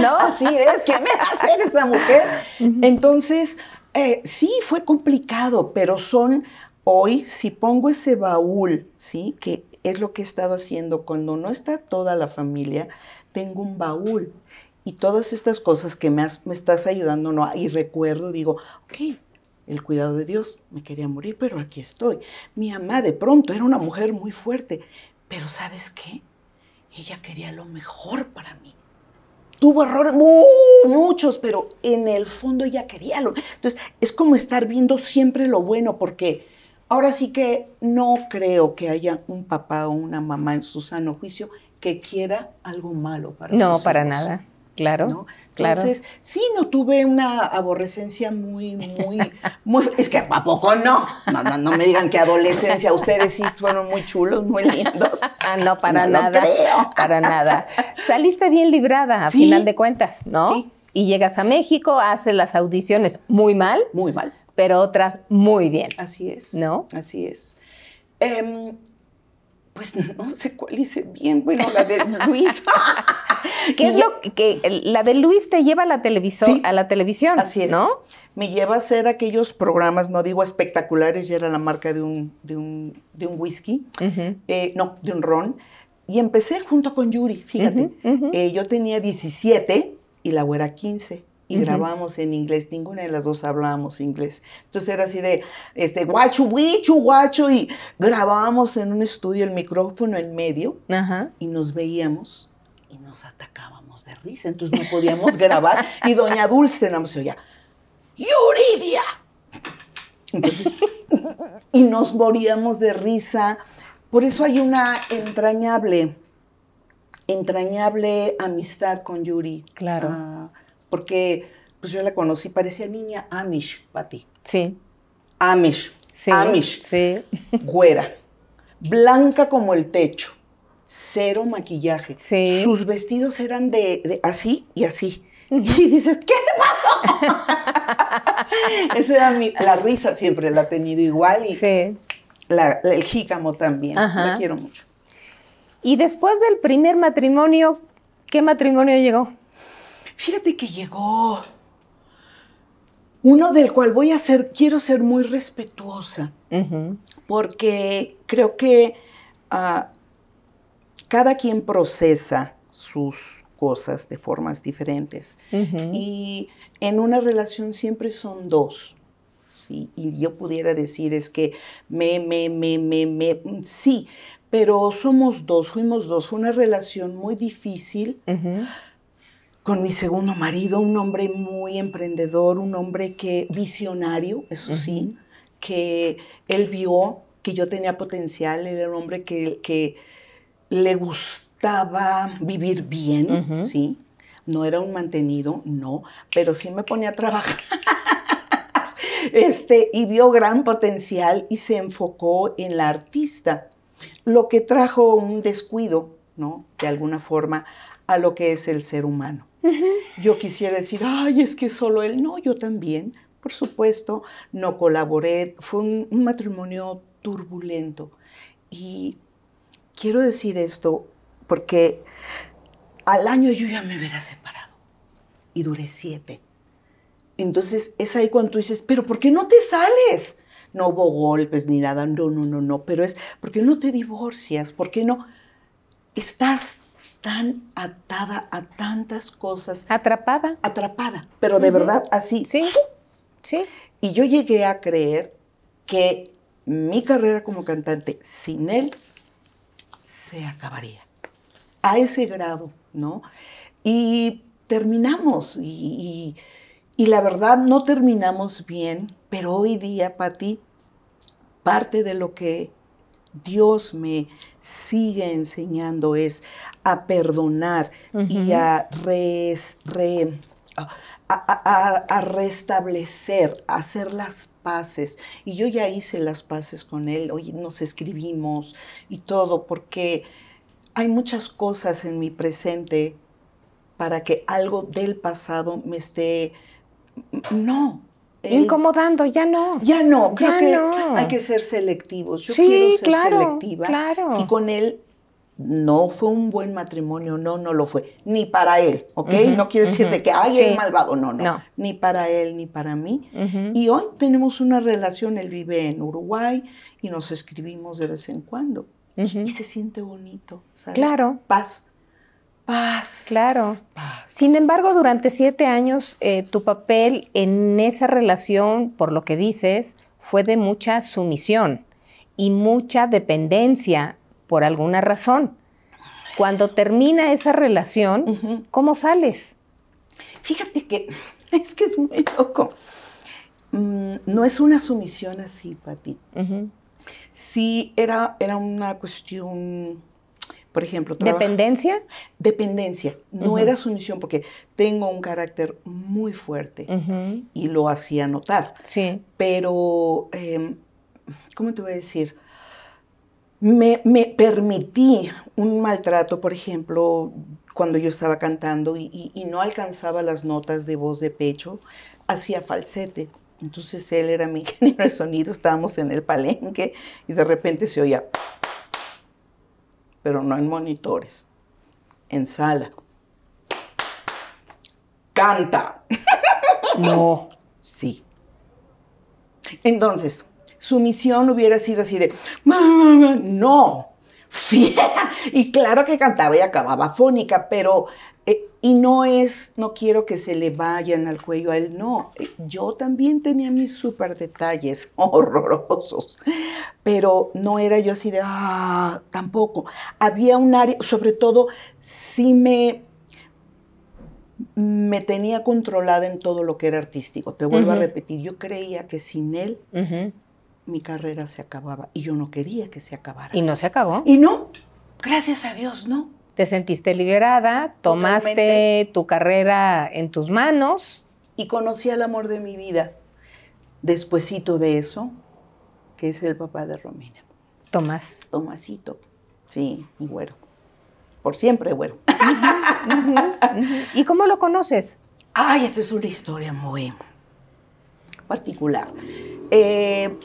[SPEAKER 2] ¿No? Así es, ¿qué me va a hacer esta
[SPEAKER 1] mujer? Entonces, eh, sí, fue complicado, pero son, hoy, si pongo ese baúl, ¿sí? Que es lo que he estado haciendo cuando no está toda la familia, tengo un baúl. Y todas estas cosas que me, me estás ayudando ¿no? y recuerdo, digo, ok, el cuidado de Dios. Me quería morir, pero aquí estoy. Mi mamá de pronto era una mujer muy fuerte, pero ¿sabes qué? Ella quería lo mejor para mí. Tuvo errores, muchos, pero en el fondo ella quería lo Entonces, es como estar viendo siempre lo bueno, porque ahora sí que no creo que haya un papá o una mamá en su sano juicio que quiera algo malo para No, para nada.
[SPEAKER 2] Claro. Entonces,
[SPEAKER 1] sí, no tuve una aborrecencia muy, muy, muy. Es que a poco no. No, no, no me digan que adolescencia.
[SPEAKER 2] Ustedes sí fueron muy chulos, muy lindos. Ah, no, para nada. Para nada. Saliste bien librada, a final de cuentas, ¿no? Sí. Y llegas a México, haces las audiciones muy mal. Muy mal. Pero otras muy bien. Así es. ¿No? Así es.
[SPEAKER 1] Em, pues no sé cuál hice bien. Bueno, la de Luis. Que es lo
[SPEAKER 2] que la de Luis te lleva a la, televisión, a la
[SPEAKER 1] televisión? Así es. ¿no? Me lleva a hacer aquellos programas, no digo espectaculares, ya era la marca de un, de un, de un whisky, eh, no, de un ron. Y empecé junto con Yuri, fíjate. Eh, yo tenía 17 y la güera 15 y grabamos en inglés, ninguna de las dos hablábamos inglés. Entonces era así de, este, guacho, guichu, guacho, y grabábamos en un estudio el micrófono en medio y nos veíamos y nos atacábamos de risa, entonces no podíamos grabar y doña Dulce nos oía, Yuridia. Entonces, y nos moríamos de risa. Por eso hay una entrañable, entrañable amistad con Yuri. Claro. Ah, porque pues yo la conocí, parecía niña Amish, Pati. Sí. Amish. Sí, Amish. Sí. Güera. Blanca como el techo. Cero maquillaje. Sí. Sus vestidos eran de, así y así. Y dices, ¿qué te pasó? Esa era la risa siempre la he tenido igual y sí. el jícamo también. La quiero mucho.
[SPEAKER 2] Y después del primer matrimonio, ¿qué matrimonio llegó? Fíjate que llegó uno
[SPEAKER 1] del cual voy a ser, quiero ser muy
[SPEAKER 2] respetuosa,
[SPEAKER 1] porque creo que ah, cada quien procesa sus cosas de formas diferentes. Y en una relación siempre son dos. ¿sí? Y yo pudiera decir es que me, me, me, me, me, mm, sí, pero somos dos, fuimos dos. Fue una relación muy difícil con mi segundo marido, un hombre muy emprendedor, un hombre que visionario, eso sí, que él vio que yo tenía potencial, era un hombre que, le gustaba vivir bien, ¿sí? No era un mantenido, no, pero sí me ponía a trabajar. este, y vio gran potencial y se enfocó en la artista, lo que trajo un descuido, ¿no? De alguna forma, a lo que es el ser humano. Yo quisiera decir, ay, es que solo él. No, yo también, por supuesto, no colaboré. Fue un, matrimonio turbulento. Y quiero decir esto porque al año yo ya me hubiera separado y duré siete. Entonces es ahí cuando tú dices, pero ¿por qué no te sales? No hubo golpes ni nada, no, no, no, no, pero es, ¿por no te divorcias? ¿Por qué no? Estás tan atada a tantas cosas. Atrapada. Atrapada, pero de verdad así. Sí, sí. Y yo llegué a creer que mi carrera como cantante sin él se acabaría. A ese grado, ¿no? Y terminamos y, la verdad no terminamos bien, pero hoy día, Pati, parte de lo que Dios me sigue enseñando es a perdonar
[SPEAKER 2] y a,
[SPEAKER 1] a, a, restablecer, hacer las paces. Y yo ya hice las paces con él, hoy nos escribimos y todo, porque hay muchas cosas en mi presente para que algo del pasado me esté... No, incomodando, ya no. Ya no, creo que hay que ser selectivos. Yo quiero ser selectiva. Y con él no fue un buen matrimonio, no, no lo fue. Ni para él, ¿ok? no quiero decir de que hay sí. malvado, no, no, Ni para él, ni para mí. Y hoy tenemos una relación, él vive en Uruguay y nos escribimos de vez en cuando. Y se siente bonito, ¿sabes? Claro.
[SPEAKER 2] Paz Paz. Claro. Sin embargo, durante siete años, eh, tu papel en esa relación, por lo que dices, fue de mucha sumisión y mucha dependencia por alguna razón. Cuando termina esa relación, ¿cómo sales? Fíjate que es que es muy loco. Mm, no es una sumisión así,
[SPEAKER 1] papi. Sí, era, era una cuestión por ejemplo, ¿Dependencia? Dependencia. No era su era sumisión porque tengo un carácter muy fuerte y lo hacía notar. Sí. Pero, em, ¿cómo te voy a decir? Me, permití un maltrato, por ejemplo, cuando yo estaba cantando y, no alcanzaba las notas de voz de pecho, hacía falsete. Entonces él era mi ingeniero de sonido, estábamos en el palenque y de repente se oía pero no en monitores, en sala. Canta. No. Sí. Entonces, su misión hubiera sido así de, no, Y claro que cantaba y acababa fónica, pero eh, y no es, no quiero que se le vayan al cuello a él, no. Yo también tenía mis súper detalles horrorosos, pero no era yo así de, ah, tampoco. Había un área, sobre todo, sí me, me tenía controlada en todo lo que era artístico. Te vuelvo a repetir, yo creía que sin él mi carrera se acababa
[SPEAKER 2] y yo no quería que se acabara. Y no se acabó. Y no, gracias a Dios, no te sentiste liberada, tomaste tu carrera en tus manos. Y
[SPEAKER 1] conocí al amor de mi vida. Despuésito de eso, que es el papá de Romina. Tomás. Tomasito. Sí, güero. Por siempre
[SPEAKER 2] güero. ¿Y cómo lo conoces? Ay, esta es una historia
[SPEAKER 1] muy particular. Eh,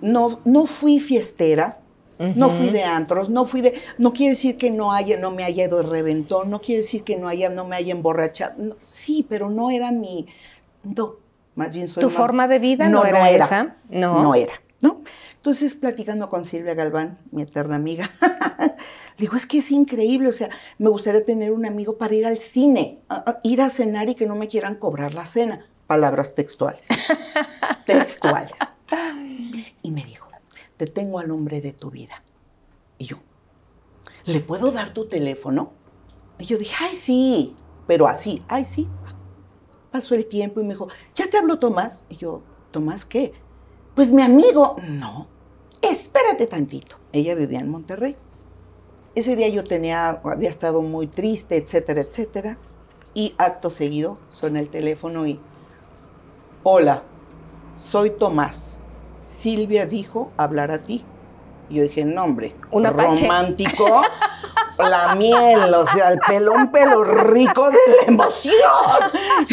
[SPEAKER 1] no, no fui fiestera, no fui de antros, no fui de. No quiere decir que no haya, no me haya ido de reventón, no quiere decir que no haya, no me haya emborrachado. sí, pero no era mi. No, más bien soy. ¿Tu forma de vida no, era, esa? No. No era, ¿no? Entonces, platicando con Silvia Galván, mi eterna amiga, digo, es que es increíble, o sea, me gustaría tener un amigo para ir al cine, ir a cenar y que no me quieran cobrar la cena. Palabras textuales. textuales. Y me dijo, te tengo al hombre de tu vida. Y yo, ¿le puedo dar tu teléfono? Y yo dije, ay, sí, pero así, ay, sí. Pasó el tiempo y me dijo, ¿ya te habló Tomás? Y yo, ¿Tomás qué? Pues mi amigo, no, espérate tantito. Ella vivía en Monterrey. Ese día yo tenía, había estado muy triste, etcétera, etcétera. Y acto seguido suena el teléfono y, hola, soy Tomás. Silvia dijo hablar a ti. Y yo dije, no, hombre, Una romántico, la miel, o sea, el pelón un pelo rico de la emoción.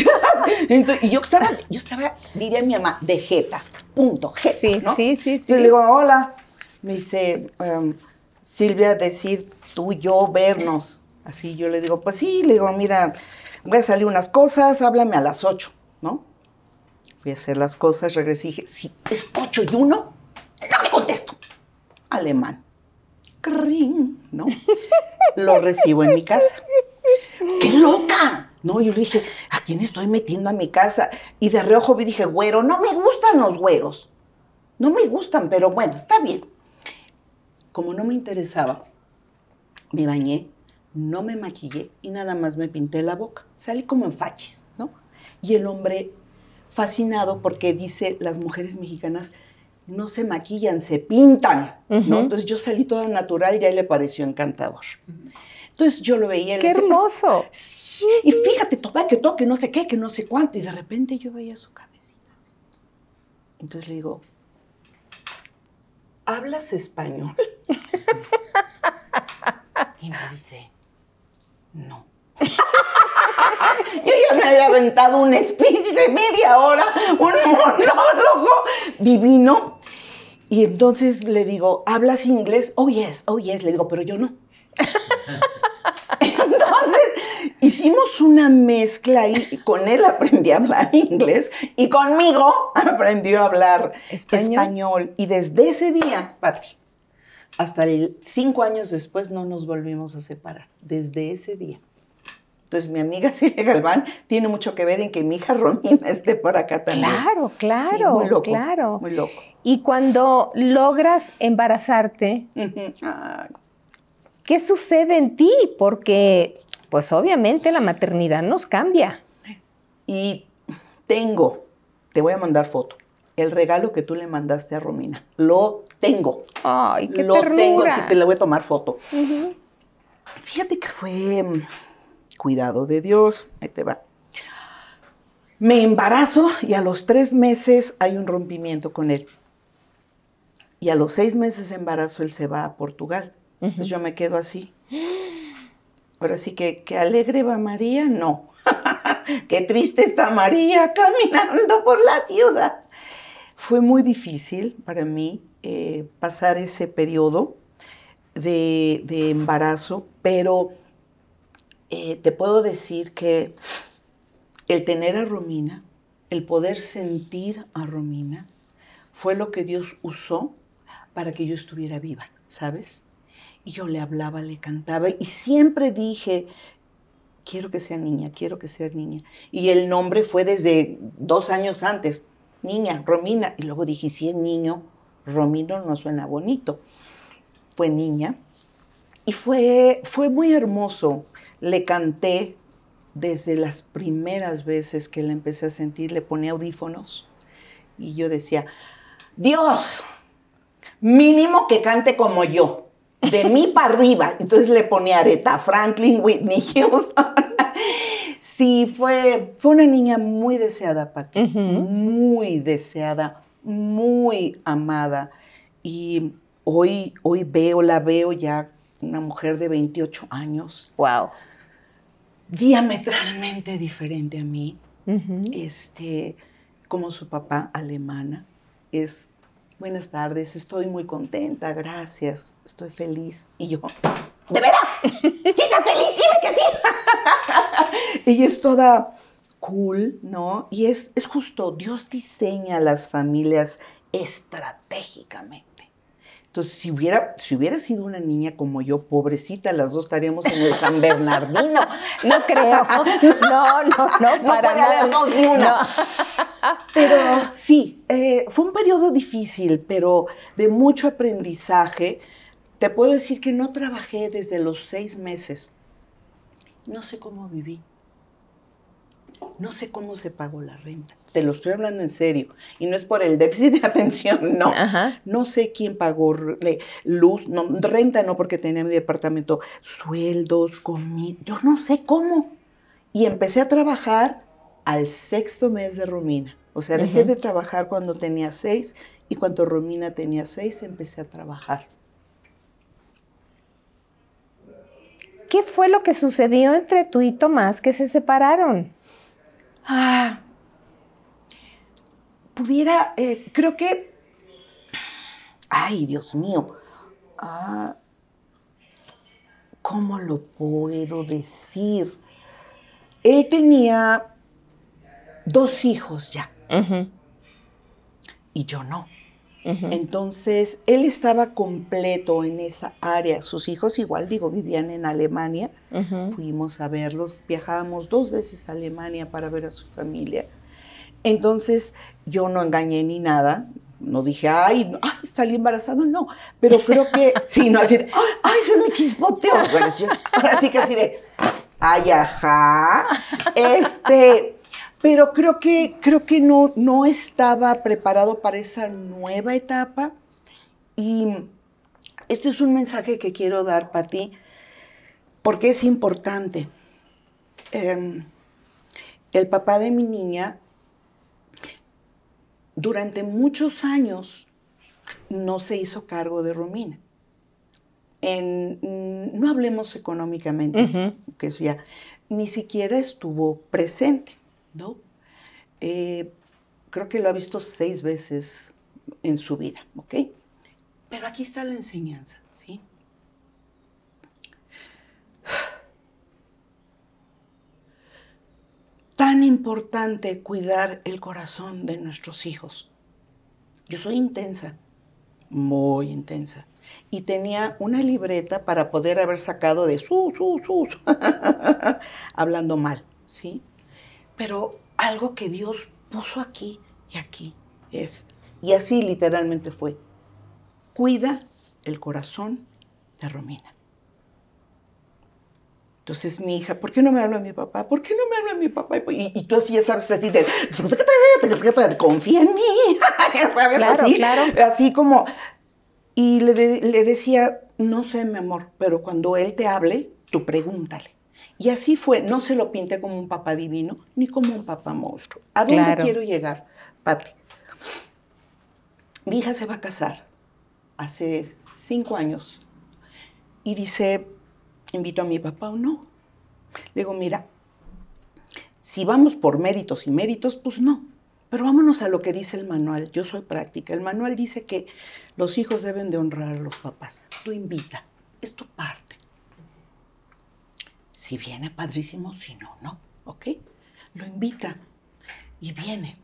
[SPEAKER 1] y yo estaba, yo estaba, diría mi mamá, de jeta, punto,
[SPEAKER 2] jeta. Sí, sí, sí, sí. Yo le digo, hola.
[SPEAKER 1] Me dice, em, Silvia, decir tú y yo vernos. Así yo le digo, pues sí, le digo, mira, voy a salir unas cosas, háblame a las ocho, ¿no? voy a hacer las cosas, regresé y dije, si es 8 y uno, no le contesto. Alemán. ring ¿no? Lo recibo en mi casa. ¡Qué loca! No, yo le dije, ¿a quién estoy metiendo a mi casa? Y de reojo vi dije, güero, no me gustan los güeros. No me gustan, pero bueno, está bien. Como no me interesaba, me bañé, no me maquillé y nada más me pinté la boca. Salí como en fachis, ¿no? Y el hombre fascinado porque dice, las mujeres mexicanas no se maquillan, se pintan, ¿no? Entonces yo salí toda natural y a le pareció encantador. Entonces yo lo veía. ¡Qué hermoso! y fíjate, topa, que toque, no sé qué, que no sé cuánto. Y de repente yo veía su cabecita. Entonces le digo, ¿hablas español? y me dice, no. Yo ya me había aventado un speech de media hora, un monólogo divino. Y entonces le digo, ¿hablas inglés? Oh, yes, oh, yes. Le digo, pero yo no. Entonces, hicimos una mezcla y con él aprendí a hablar inglés y conmigo aprendió a hablar español. Y desde ese día, Pati, hasta cinco años después no nos volvimos a separar. Desde ese día. Entonces, mi amiga Silvia Galván tiene mucho que ver en que mi hija Romina esté por acá también.
[SPEAKER 2] Claro, claro. muy loco. Claro. Muy loco. Y cuando logras embarazarte, ah. ¿qué sucede en ti? Porque, pues obviamente la maternidad nos cambia. Y
[SPEAKER 1] tengo, te voy a mandar foto, el regalo que tú le mandaste a Romina. Lo tengo. Ay, qué Lo tengo, así te le voy a tomar foto. Fíjate que fue cuidado de Dios, te va. Me embarazo y a los tres meses hay un rompimiento con él. Y a los seis meses de embarazo él se va a Portugal. Entonces yo me quedo así. Ahora sí que, alegre va María, no. Qué triste está María caminando por la ciudad. Fue muy difícil para mí eh, pasar ese periodo de, de embarazo, pero eh, te puedo decir que el tener a Romina, el poder sentir a Romina, fue lo que Dios usó para que yo estuviera viva, ¿sabes? Y yo le hablaba, le cantaba y siempre dije, quiero que sea niña, quiero que sea niña. Y el nombre fue desde dos años antes, niña, Romina. Y luego dije, si es niño, Romino no suena bonito. Fue niña. Y fue, fue muy hermoso le canté desde las primeras veces que la empecé a sentir, le ponía audífonos y yo decía, Dios, mínimo que cante como yo, de mí para arriba. Entonces le ponía areta, Franklin, Whitney Houston. sí, fue, fue una niña muy deseada, para muy deseada, muy amada. Y hoy, hoy veo, la veo ya una mujer de 28 años. Wow. Diametralmente diferente a mí. Este, como su papá alemana, es buenas tardes, estoy muy contenta, gracias, estoy feliz. Y yo, ¿de veras? ¿Sí estás feliz? Dime que sí. Ella es toda cool, ¿no? Y es, es justo, Dios diseña las familias estratégicamente. Entonces, si hubiera, si hubiera sido una niña como yo, pobrecita, las dos estaríamos en el San Bernardino. No creo. No, no, no, no para ni una. Pero sí, eh, fue un periodo difícil, pero de mucho aprendizaje. Te puedo decir que no trabajé desde los seis meses. No sé cómo viví. No sé cómo se pagó la renta. Te lo estoy hablando en serio. Y no es por el déficit de atención, no. No sé quién pagó luz, no, renta no, porque tenía mi departamento, sueldos, comida. Yo no sé cómo. Y empecé a trabajar al sexto mes de Romina. O sea, dejé de trabajar cuando tenía seis y cuando Romina tenía seis empecé a trabajar.
[SPEAKER 2] ¿Qué fue lo que sucedió entre tú y Tomás que se separaron? Ah, pudiera, eh, creo que...
[SPEAKER 1] Ay, Dios mío. Ah, ¿Cómo lo puedo decir? Él tenía dos hijos ya. Y yo no. Entonces, él estaba completo en esa área. Sus hijos igual, digo, vivían en Alemania. Fuimos a verlos, viajábamos dos veces a Alemania para ver a su familia. Entonces, yo no engañé ni nada. No dije, ay, ¿está embarazado, no. Pero creo que, sí, no así de, ay, se me chispoteó. ahora sí que así de, ay, ajá. Este, pero creo que, creo que no, no estaba preparado para esa nueva etapa. Y este es un mensaje que quiero dar para ti, porque es importante. Em, el papá de mi niña, durante muchos años, no se hizo cargo de Romina. no hablemos económicamente, que ni siquiera estuvo presente. ¿no? Eh, creo que lo ha visto seis veces en su vida, ¿ok? Pero aquí está la enseñanza, ¿sí? Tan importante cuidar el corazón de nuestros hijos. Yo soy intensa, muy intensa. Y tenía una libreta para poder haber sacado de su, su, sus, hablando mal, ¿sí? Pero algo que Dios puso aquí y aquí es, y así literalmente fue, cuida el corazón de Romina. Entonces mi hija, ¿por qué no me habla mi papá? ¿Por qué no me habla mi papá? Y, tú así ya sabes, así de, confía en mí, ya sabes, así, claro. así como... Y le, le decía, no sé, mi amor, pero cuando él te hable, tú pregúntale. Y así fue, no se lo pinté como un papá divino ni como un papá monstruo. ¿A dónde quiero llegar, Pati? Mi hija se va a casar hace cinco años y dice, ¿invito a mi papá o no? Le digo, mira, si vamos por méritos y méritos, pues no. Pero vámonos a lo que dice el manual. Yo soy práctica. El manual dice que los hijos deben de honrar a los papás. Tú invita. Es tu parte. Si viene, padrísimo, si no, no, ¿ok? Lo invita y viene.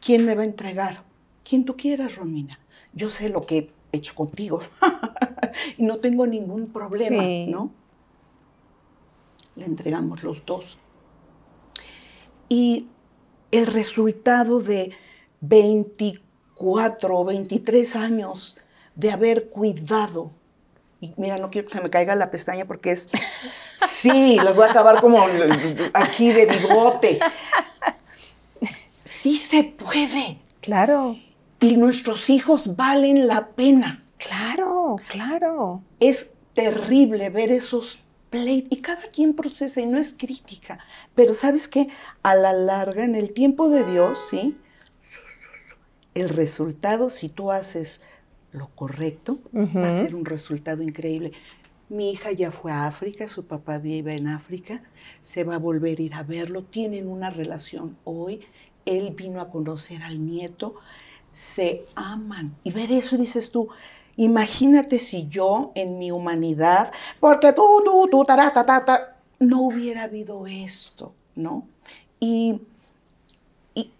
[SPEAKER 1] ¿Quién me va a entregar? Quien tú quieras, Romina. Yo sé lo que he hecho contigo y no tengo ningún problema, ¿no? Le entregamos los dos. Y el resultado de 24 o 23 años de haber cuidado y mira, no quiero que se me caiga la pestaña porque es. Sí, las voy a acabar como aquí de bigote. Sí se puede. Claro. Y nuestros hijos valen la pena. Claro, claro. Es terrible ver esos pleitos. Y cada quien procesa, y no es crítica. Pero ¿sabes qué? A la larga, en el tiempo de Dios, ¿sí? El resultado, si tú haces lo correcto, va a ser un resultado increíble. Mi hija ya fue a África, su papá vive en África, se va a volver a ir a verlo, tienen una relación hoy, él vino a conocer al nieto, se aman. Y ver eso dices tú, imagínate si yo en mi humanidad, porque tú, tú, tú, tarata, no hubiera habido esto, ¿no? y, y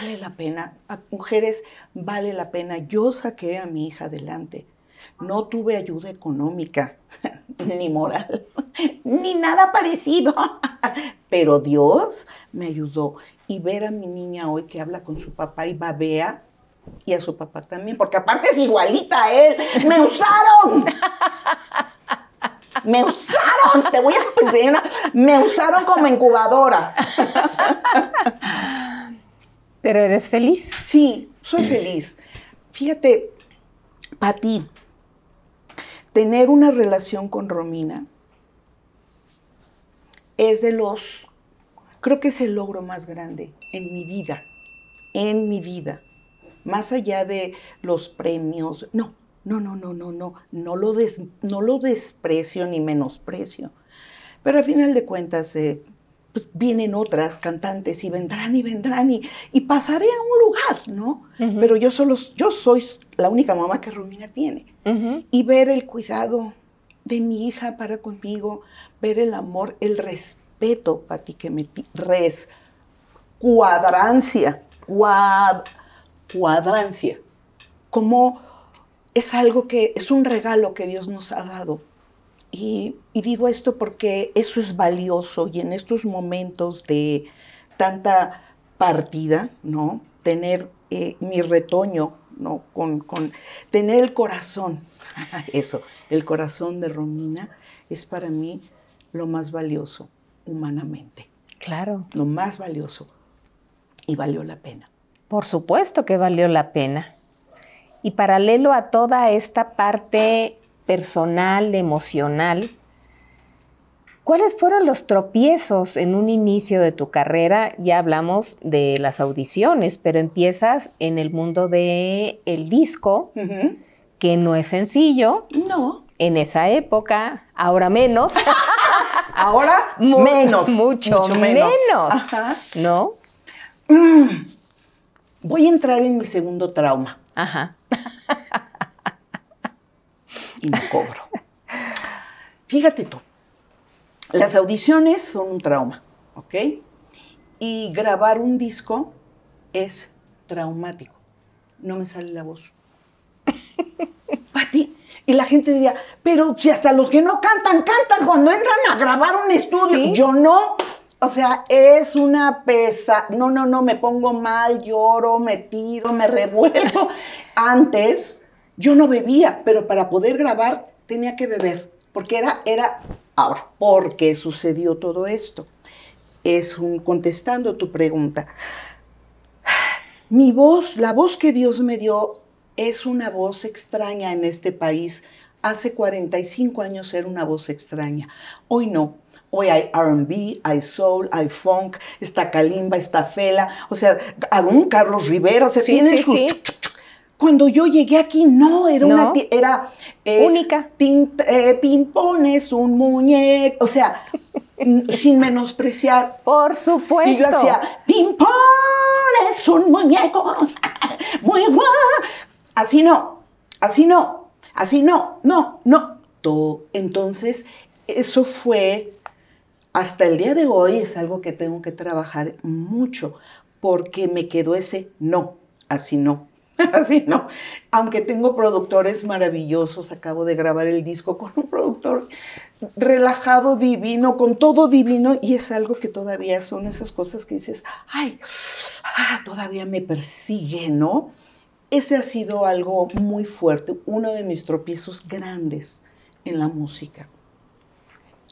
[SPEAKER 1] vale la pena, mujeres vale la pena. Yo saqué a mi hija adelante. No tuve ayuda económica, ni moral, ni nada parecido. Pero Dios me ayudó. Y ver a mi niña hoy que habla con su papá y babea, y a su papá también, porque aparte es igualita a él. ¡Me usaron! ¡Me usaron! Te voy a enseñar. Me usaron como incubadora. Pero eres feliz. Sí, soy feliz. Fíjate, para ti tener una relación con Romina es de los, creo que es el logro más grande en mi vida, en mi vida. Más allá de los premios, no, no, no, no, no, no, no lo, no lo desprecio ni menosprecio. Pero al final de cuentas, eh, pues vienen otras cantantes y vendrán y vendrán y, pasaré a un lugar, ¿no? Pero yo solo, yo soy la única mamá que Romina tiene. Y ver el cuidado de mi hija para conmigo, ver el amor, el respeto, para ti que me res, cuadrancia, cuad, cuadrancia, como es algo que es un regalo que Dios nos ha dado y, digo esto porque eso es valioso y en estos momentos de tanta partida, ¿no? Tener eh, mi retoño, ¿no? Con, tener el corazón, eso, el corazón de Romina es para mí lo más valioso humanamente. Claro. Lo más valioso.
[SPEAKER 2] Y valió la pena. Por supuesto que valió la pena. Y paralelo a toda esta parte personal, emocional, ¿Cuáles fueron los tropiezos en un inicio de tu carrera? Ya hablamos de las audiciones, pero empiezas en el mundo del el disco, que no es sencillo. No. En esa época, ahora menos. ahora menos. Mucho, menos. ¿No?
[SPEAKER 1] Mm. Voy a entrar en mi segundo trauma. Ajá. cobro. Fíjate tú, las audiciones son un trauma, ¿ok? Y grabar un disco es traumático. No me sale la voz. Pati, y la gente diría, pero si hasta los que no cantan, cantan cuando entran a grabar un estudio. Yo no. O sea, es una pesa. No, no, no, me pongo mal, lloro, me tiro, me revuelvo. Antes yo no bebía, pero para poder grabar tenía que beber, porque era, era, ahora, ¿por qué sucedió todo esto? Es un, contestando tu pregunta. Mi voz, la voz que Dios me dio, es una voz extraña en este país. Hace 45 años era una voz extraña. Hoy no. Hoy hay RB, hay soul, hay funk, está Kalimba, está Fela, o sea, algún Carlos Rivera, o sea, tiene sí, cuando yo llegué aquí, no, era una era eh, única. Eh, pimpones, un muñeco, o sea, sin menospreciar. Por supuesto. Y yo hacía, pimpones, un muñeco, muy guau. Así no, así no, así no, no, no. Todo. Entonces, eso fue, hasta el día de hoy, es algo que tengo que trabajar mucho, porque me quedó ese no, así no. Así, ¿no? Aunque tengo productores maravillosos, acabo de grabar el disco con un productor relajado, divino, con todo divino, y es algo que todavía son esas cosas que dices, ay, ah, todavía me persigue, ¿no? Ese ha sido algo muy fuerte, uno de mis tropiezos grandes en la música.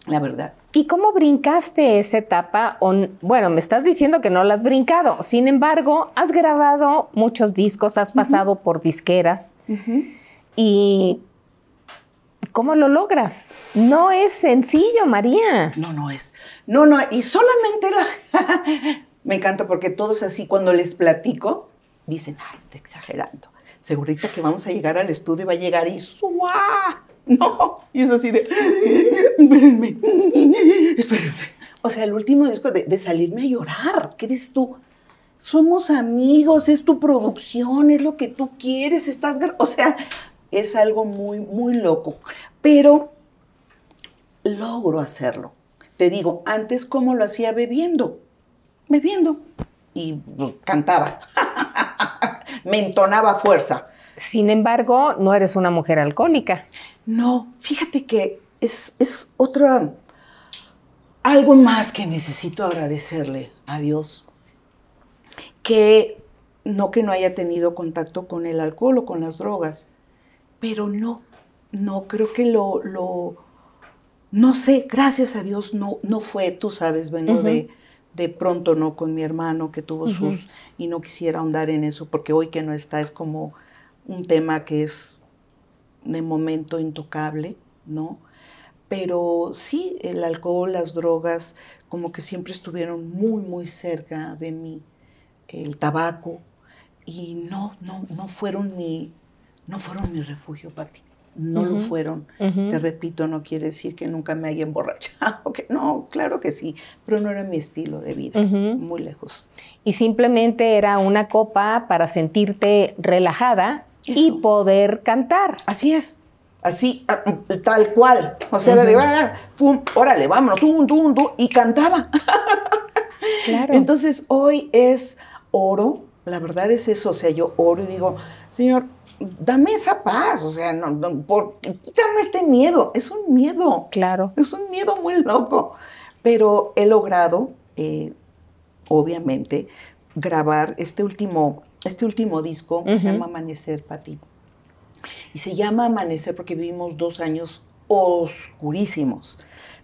[SPEAKER 1] La verdad.
[SPEAKER 2] ¿Y cómo brincaste esa etapa? bueno, me estás diciendo que no la has brincado. Sin embargo, has grabado muchos discos, has pasado por disqueras. ¿Y cómo lo logras? No es sencillo, María. No, no es. No, no. Y solamente la... me encanta porque todos así,
[SPEAKER 1] cuando les platico, dicen, ah, está exagerando. Segurita que vamos a llegar al estudio y va a llegar y ¡suá! no. Y es así de, espérenme, espérenme. O sea, el último disco de, salirme a llorar, ¿qué dices tú? Somos amigos, es tu producción, es lo que tú quieres, estás... O sea, es algo muy, muy loco. Pero logro hacerlo. Te digo, antes cómo lo hacía bebiendo, bebiendo. Y pues, cantaba, me entonaba fuerza. Sin
[SPEAKER 2] embargo, no eres una mujer alcohólica. No, fíjate que es, es otra,
[SPEAKER 1] algo más que necesito agradecerle a Dios, que no que no haya tenido contacto con el alcohol o con las drogas, pero no, no, creo que lo, lo no sé, gracias a Dios no, no fue, tú sabes, vengo de, pronto no con mi hermano que tuvo sus, y no quisiera ahondar en eso, porque hoy que no está es como un tema que es de momento intocable, ¿no? Pero sí, el alcohol, las drogas, como que siempre estuvieron muy, muy cerca de mí, el tabaco, y no, no, no fueron mi, no fueron mi refugio, Pati. No lo fueron. Te repito, no quiere decir que nunca me haya emborrachado, que no, claro que sí, pero no era mi estilo de vida, muy lejos.
[SPEAKER 2] Y simplemente era una copa para sentirte relajada y poder cantar. Así es. Así, ah, mm, tal cual. O sea, le de, ah,
[SPEAKER 1] ah, órale, vámonos, tum, tum, tum, y cantaba. Claro. Entonces, hoy es oro, la verdad es eso. O sea, yo oro y digo, Señor, dame esa paz, o sea, no, no por, quítame este miedo. Es un miedo. Claro. Es un miedo muy loco. Pero he logrado, eh, obviamente, grabar este último, este último disco, se llama Amanecer, Pati. Y se llama Amanecer porque vivimos dos años oscurísimos,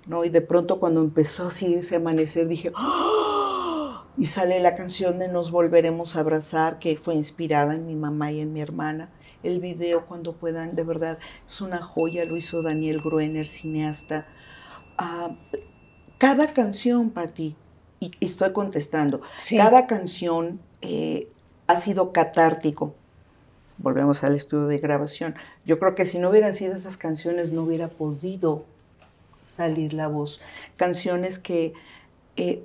[SPEAKER 1] ¿no? Y de pronto cuando empezó así ese amanecer dije, ¡Ah! Y sale la canción de Nos Volveremos a Abrazar, que fue inspirada en mi mamá y en mi hermana. El video, cuando puedan, de verdad, es una joya, lo hizo Daniel Gruener, cineasta. Ah, cada canción, Pati, y, estoy contestando. Cada canción eh, ha sido catártico. Volvemos al estudio de grabación. Yo creo que si no hubieran sido esas canciones, no hubiera podido salir la voz. Canciones que eh,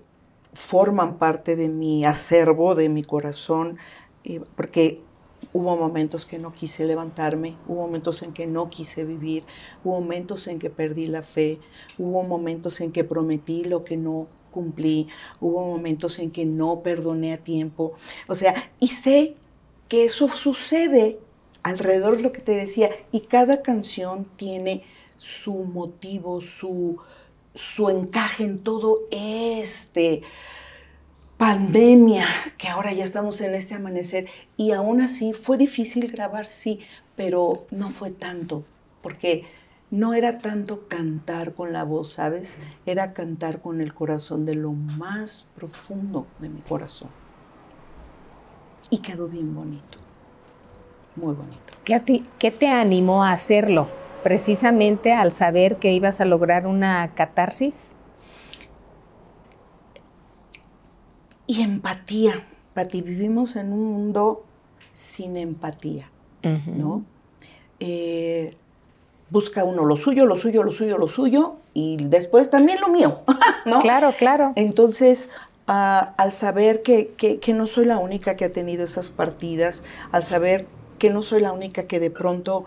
[SPEAKER 1] forman parte de mi acervo, de mi corazón, eh, porque hubo momentos que no quise levantarme, hubo momentos en que no quise vivir, hubo momentos en que perdí la fe, hubo momentos en que prometí lo que no cumplí, hubo momentos en que no perdoné a tiempo. O sea, y sé que eso sucede alrededor de lo que te decía, y cada canción tiene su motivo, su, su encaje en todo este pandemia, que ahora ya estamos en este amanecer, y aún así fue difícil grabar, sí, pero no fue tanto, porque no era tanto cantar con la voz, ¿sabes? Era cantar con el corazón de lo más profundo de mi corazón. Y quedó bien bonito,
[SPEAKER 2] muy bonito. ¿Qué, te animó a hacerlo? Precisamente al saber que ibas a lograr una catarsis.
[SPEAKER 1] Y empatía, Pati, vivimos en un mundo sin empatía, ¿no? Eh, busca uno lo suyo, lo suyo, lo suyo, lo suyo y después también lo mío, ¿no? Claro, claro. Entonces, ah, al saber que, no soy la única que ha tenido esas partidas, al saber que no soy la única que de pronto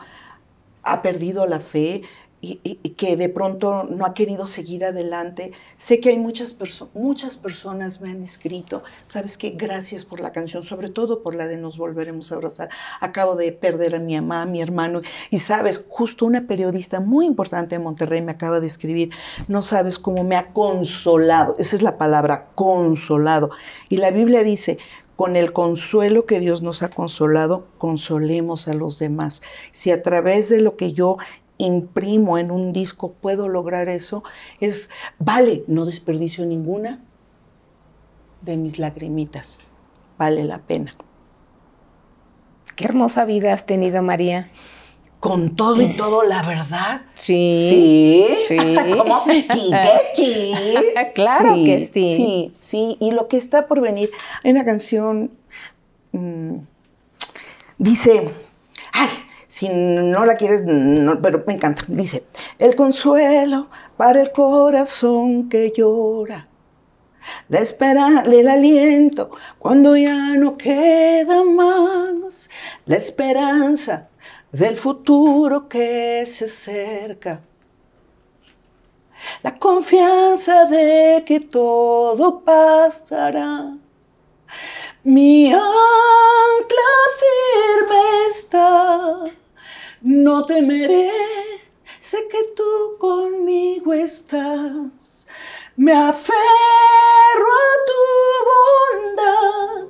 [SPEAKER 1] ha perdido la fe, y, que de pronto no ha querido seguir adelante. Sé que hay muchas, personas, muchas personas me han escrito, sabes qué gracias por la canción, sobre todo por la de Nos Volveremos a Abrazar. Acabo de perder a mi mamá, a mi hermano, y sabes, justo una periodista muy importante de Monterrey me acaba de escribir, no sabes cómo me ha consolado, esa es la palabra, consolado. Y la Biblia dice, con el consuelo que Dios nos ha consolado, consolemos a los demás. Si a través de lo que yo imprimo en un disco, puedo lograr eso, es, vale, no desperdicio ninguna de mis lagrimitas, vale
[SPEAKER 2] la pena. Qué hermosa vida has tenido, María. Con todo y todo, la verdad. Sí. Sí. sí.
[SPEAKER 1] claro que sí. Sí, sí. Y lo que está por venir, hay una canción, mm, dice, ay, si no la quieres, pero me encanta. Dice, el consuelo para el corazón que llora, la el aliento cuando ya no queda más, la esperanza del futuro que se acerca. La confianza de que todo pasará mi ancla firme está, no temeré, sé que tú conmigo estás. Me aferro a tu bondad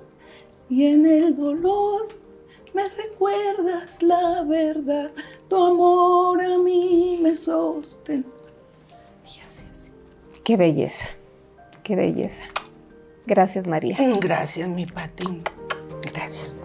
[SPEAKER 1] y en el dolor me recuerdas la verdad,
[SPEAKER 2] tu amor a mí me sostiene.
[SPEAKER 1] Y así, así.
[SPEAKER 2] Qué belleza, qué belleza. Gracias, María. Gracias, mi patín. Gracias.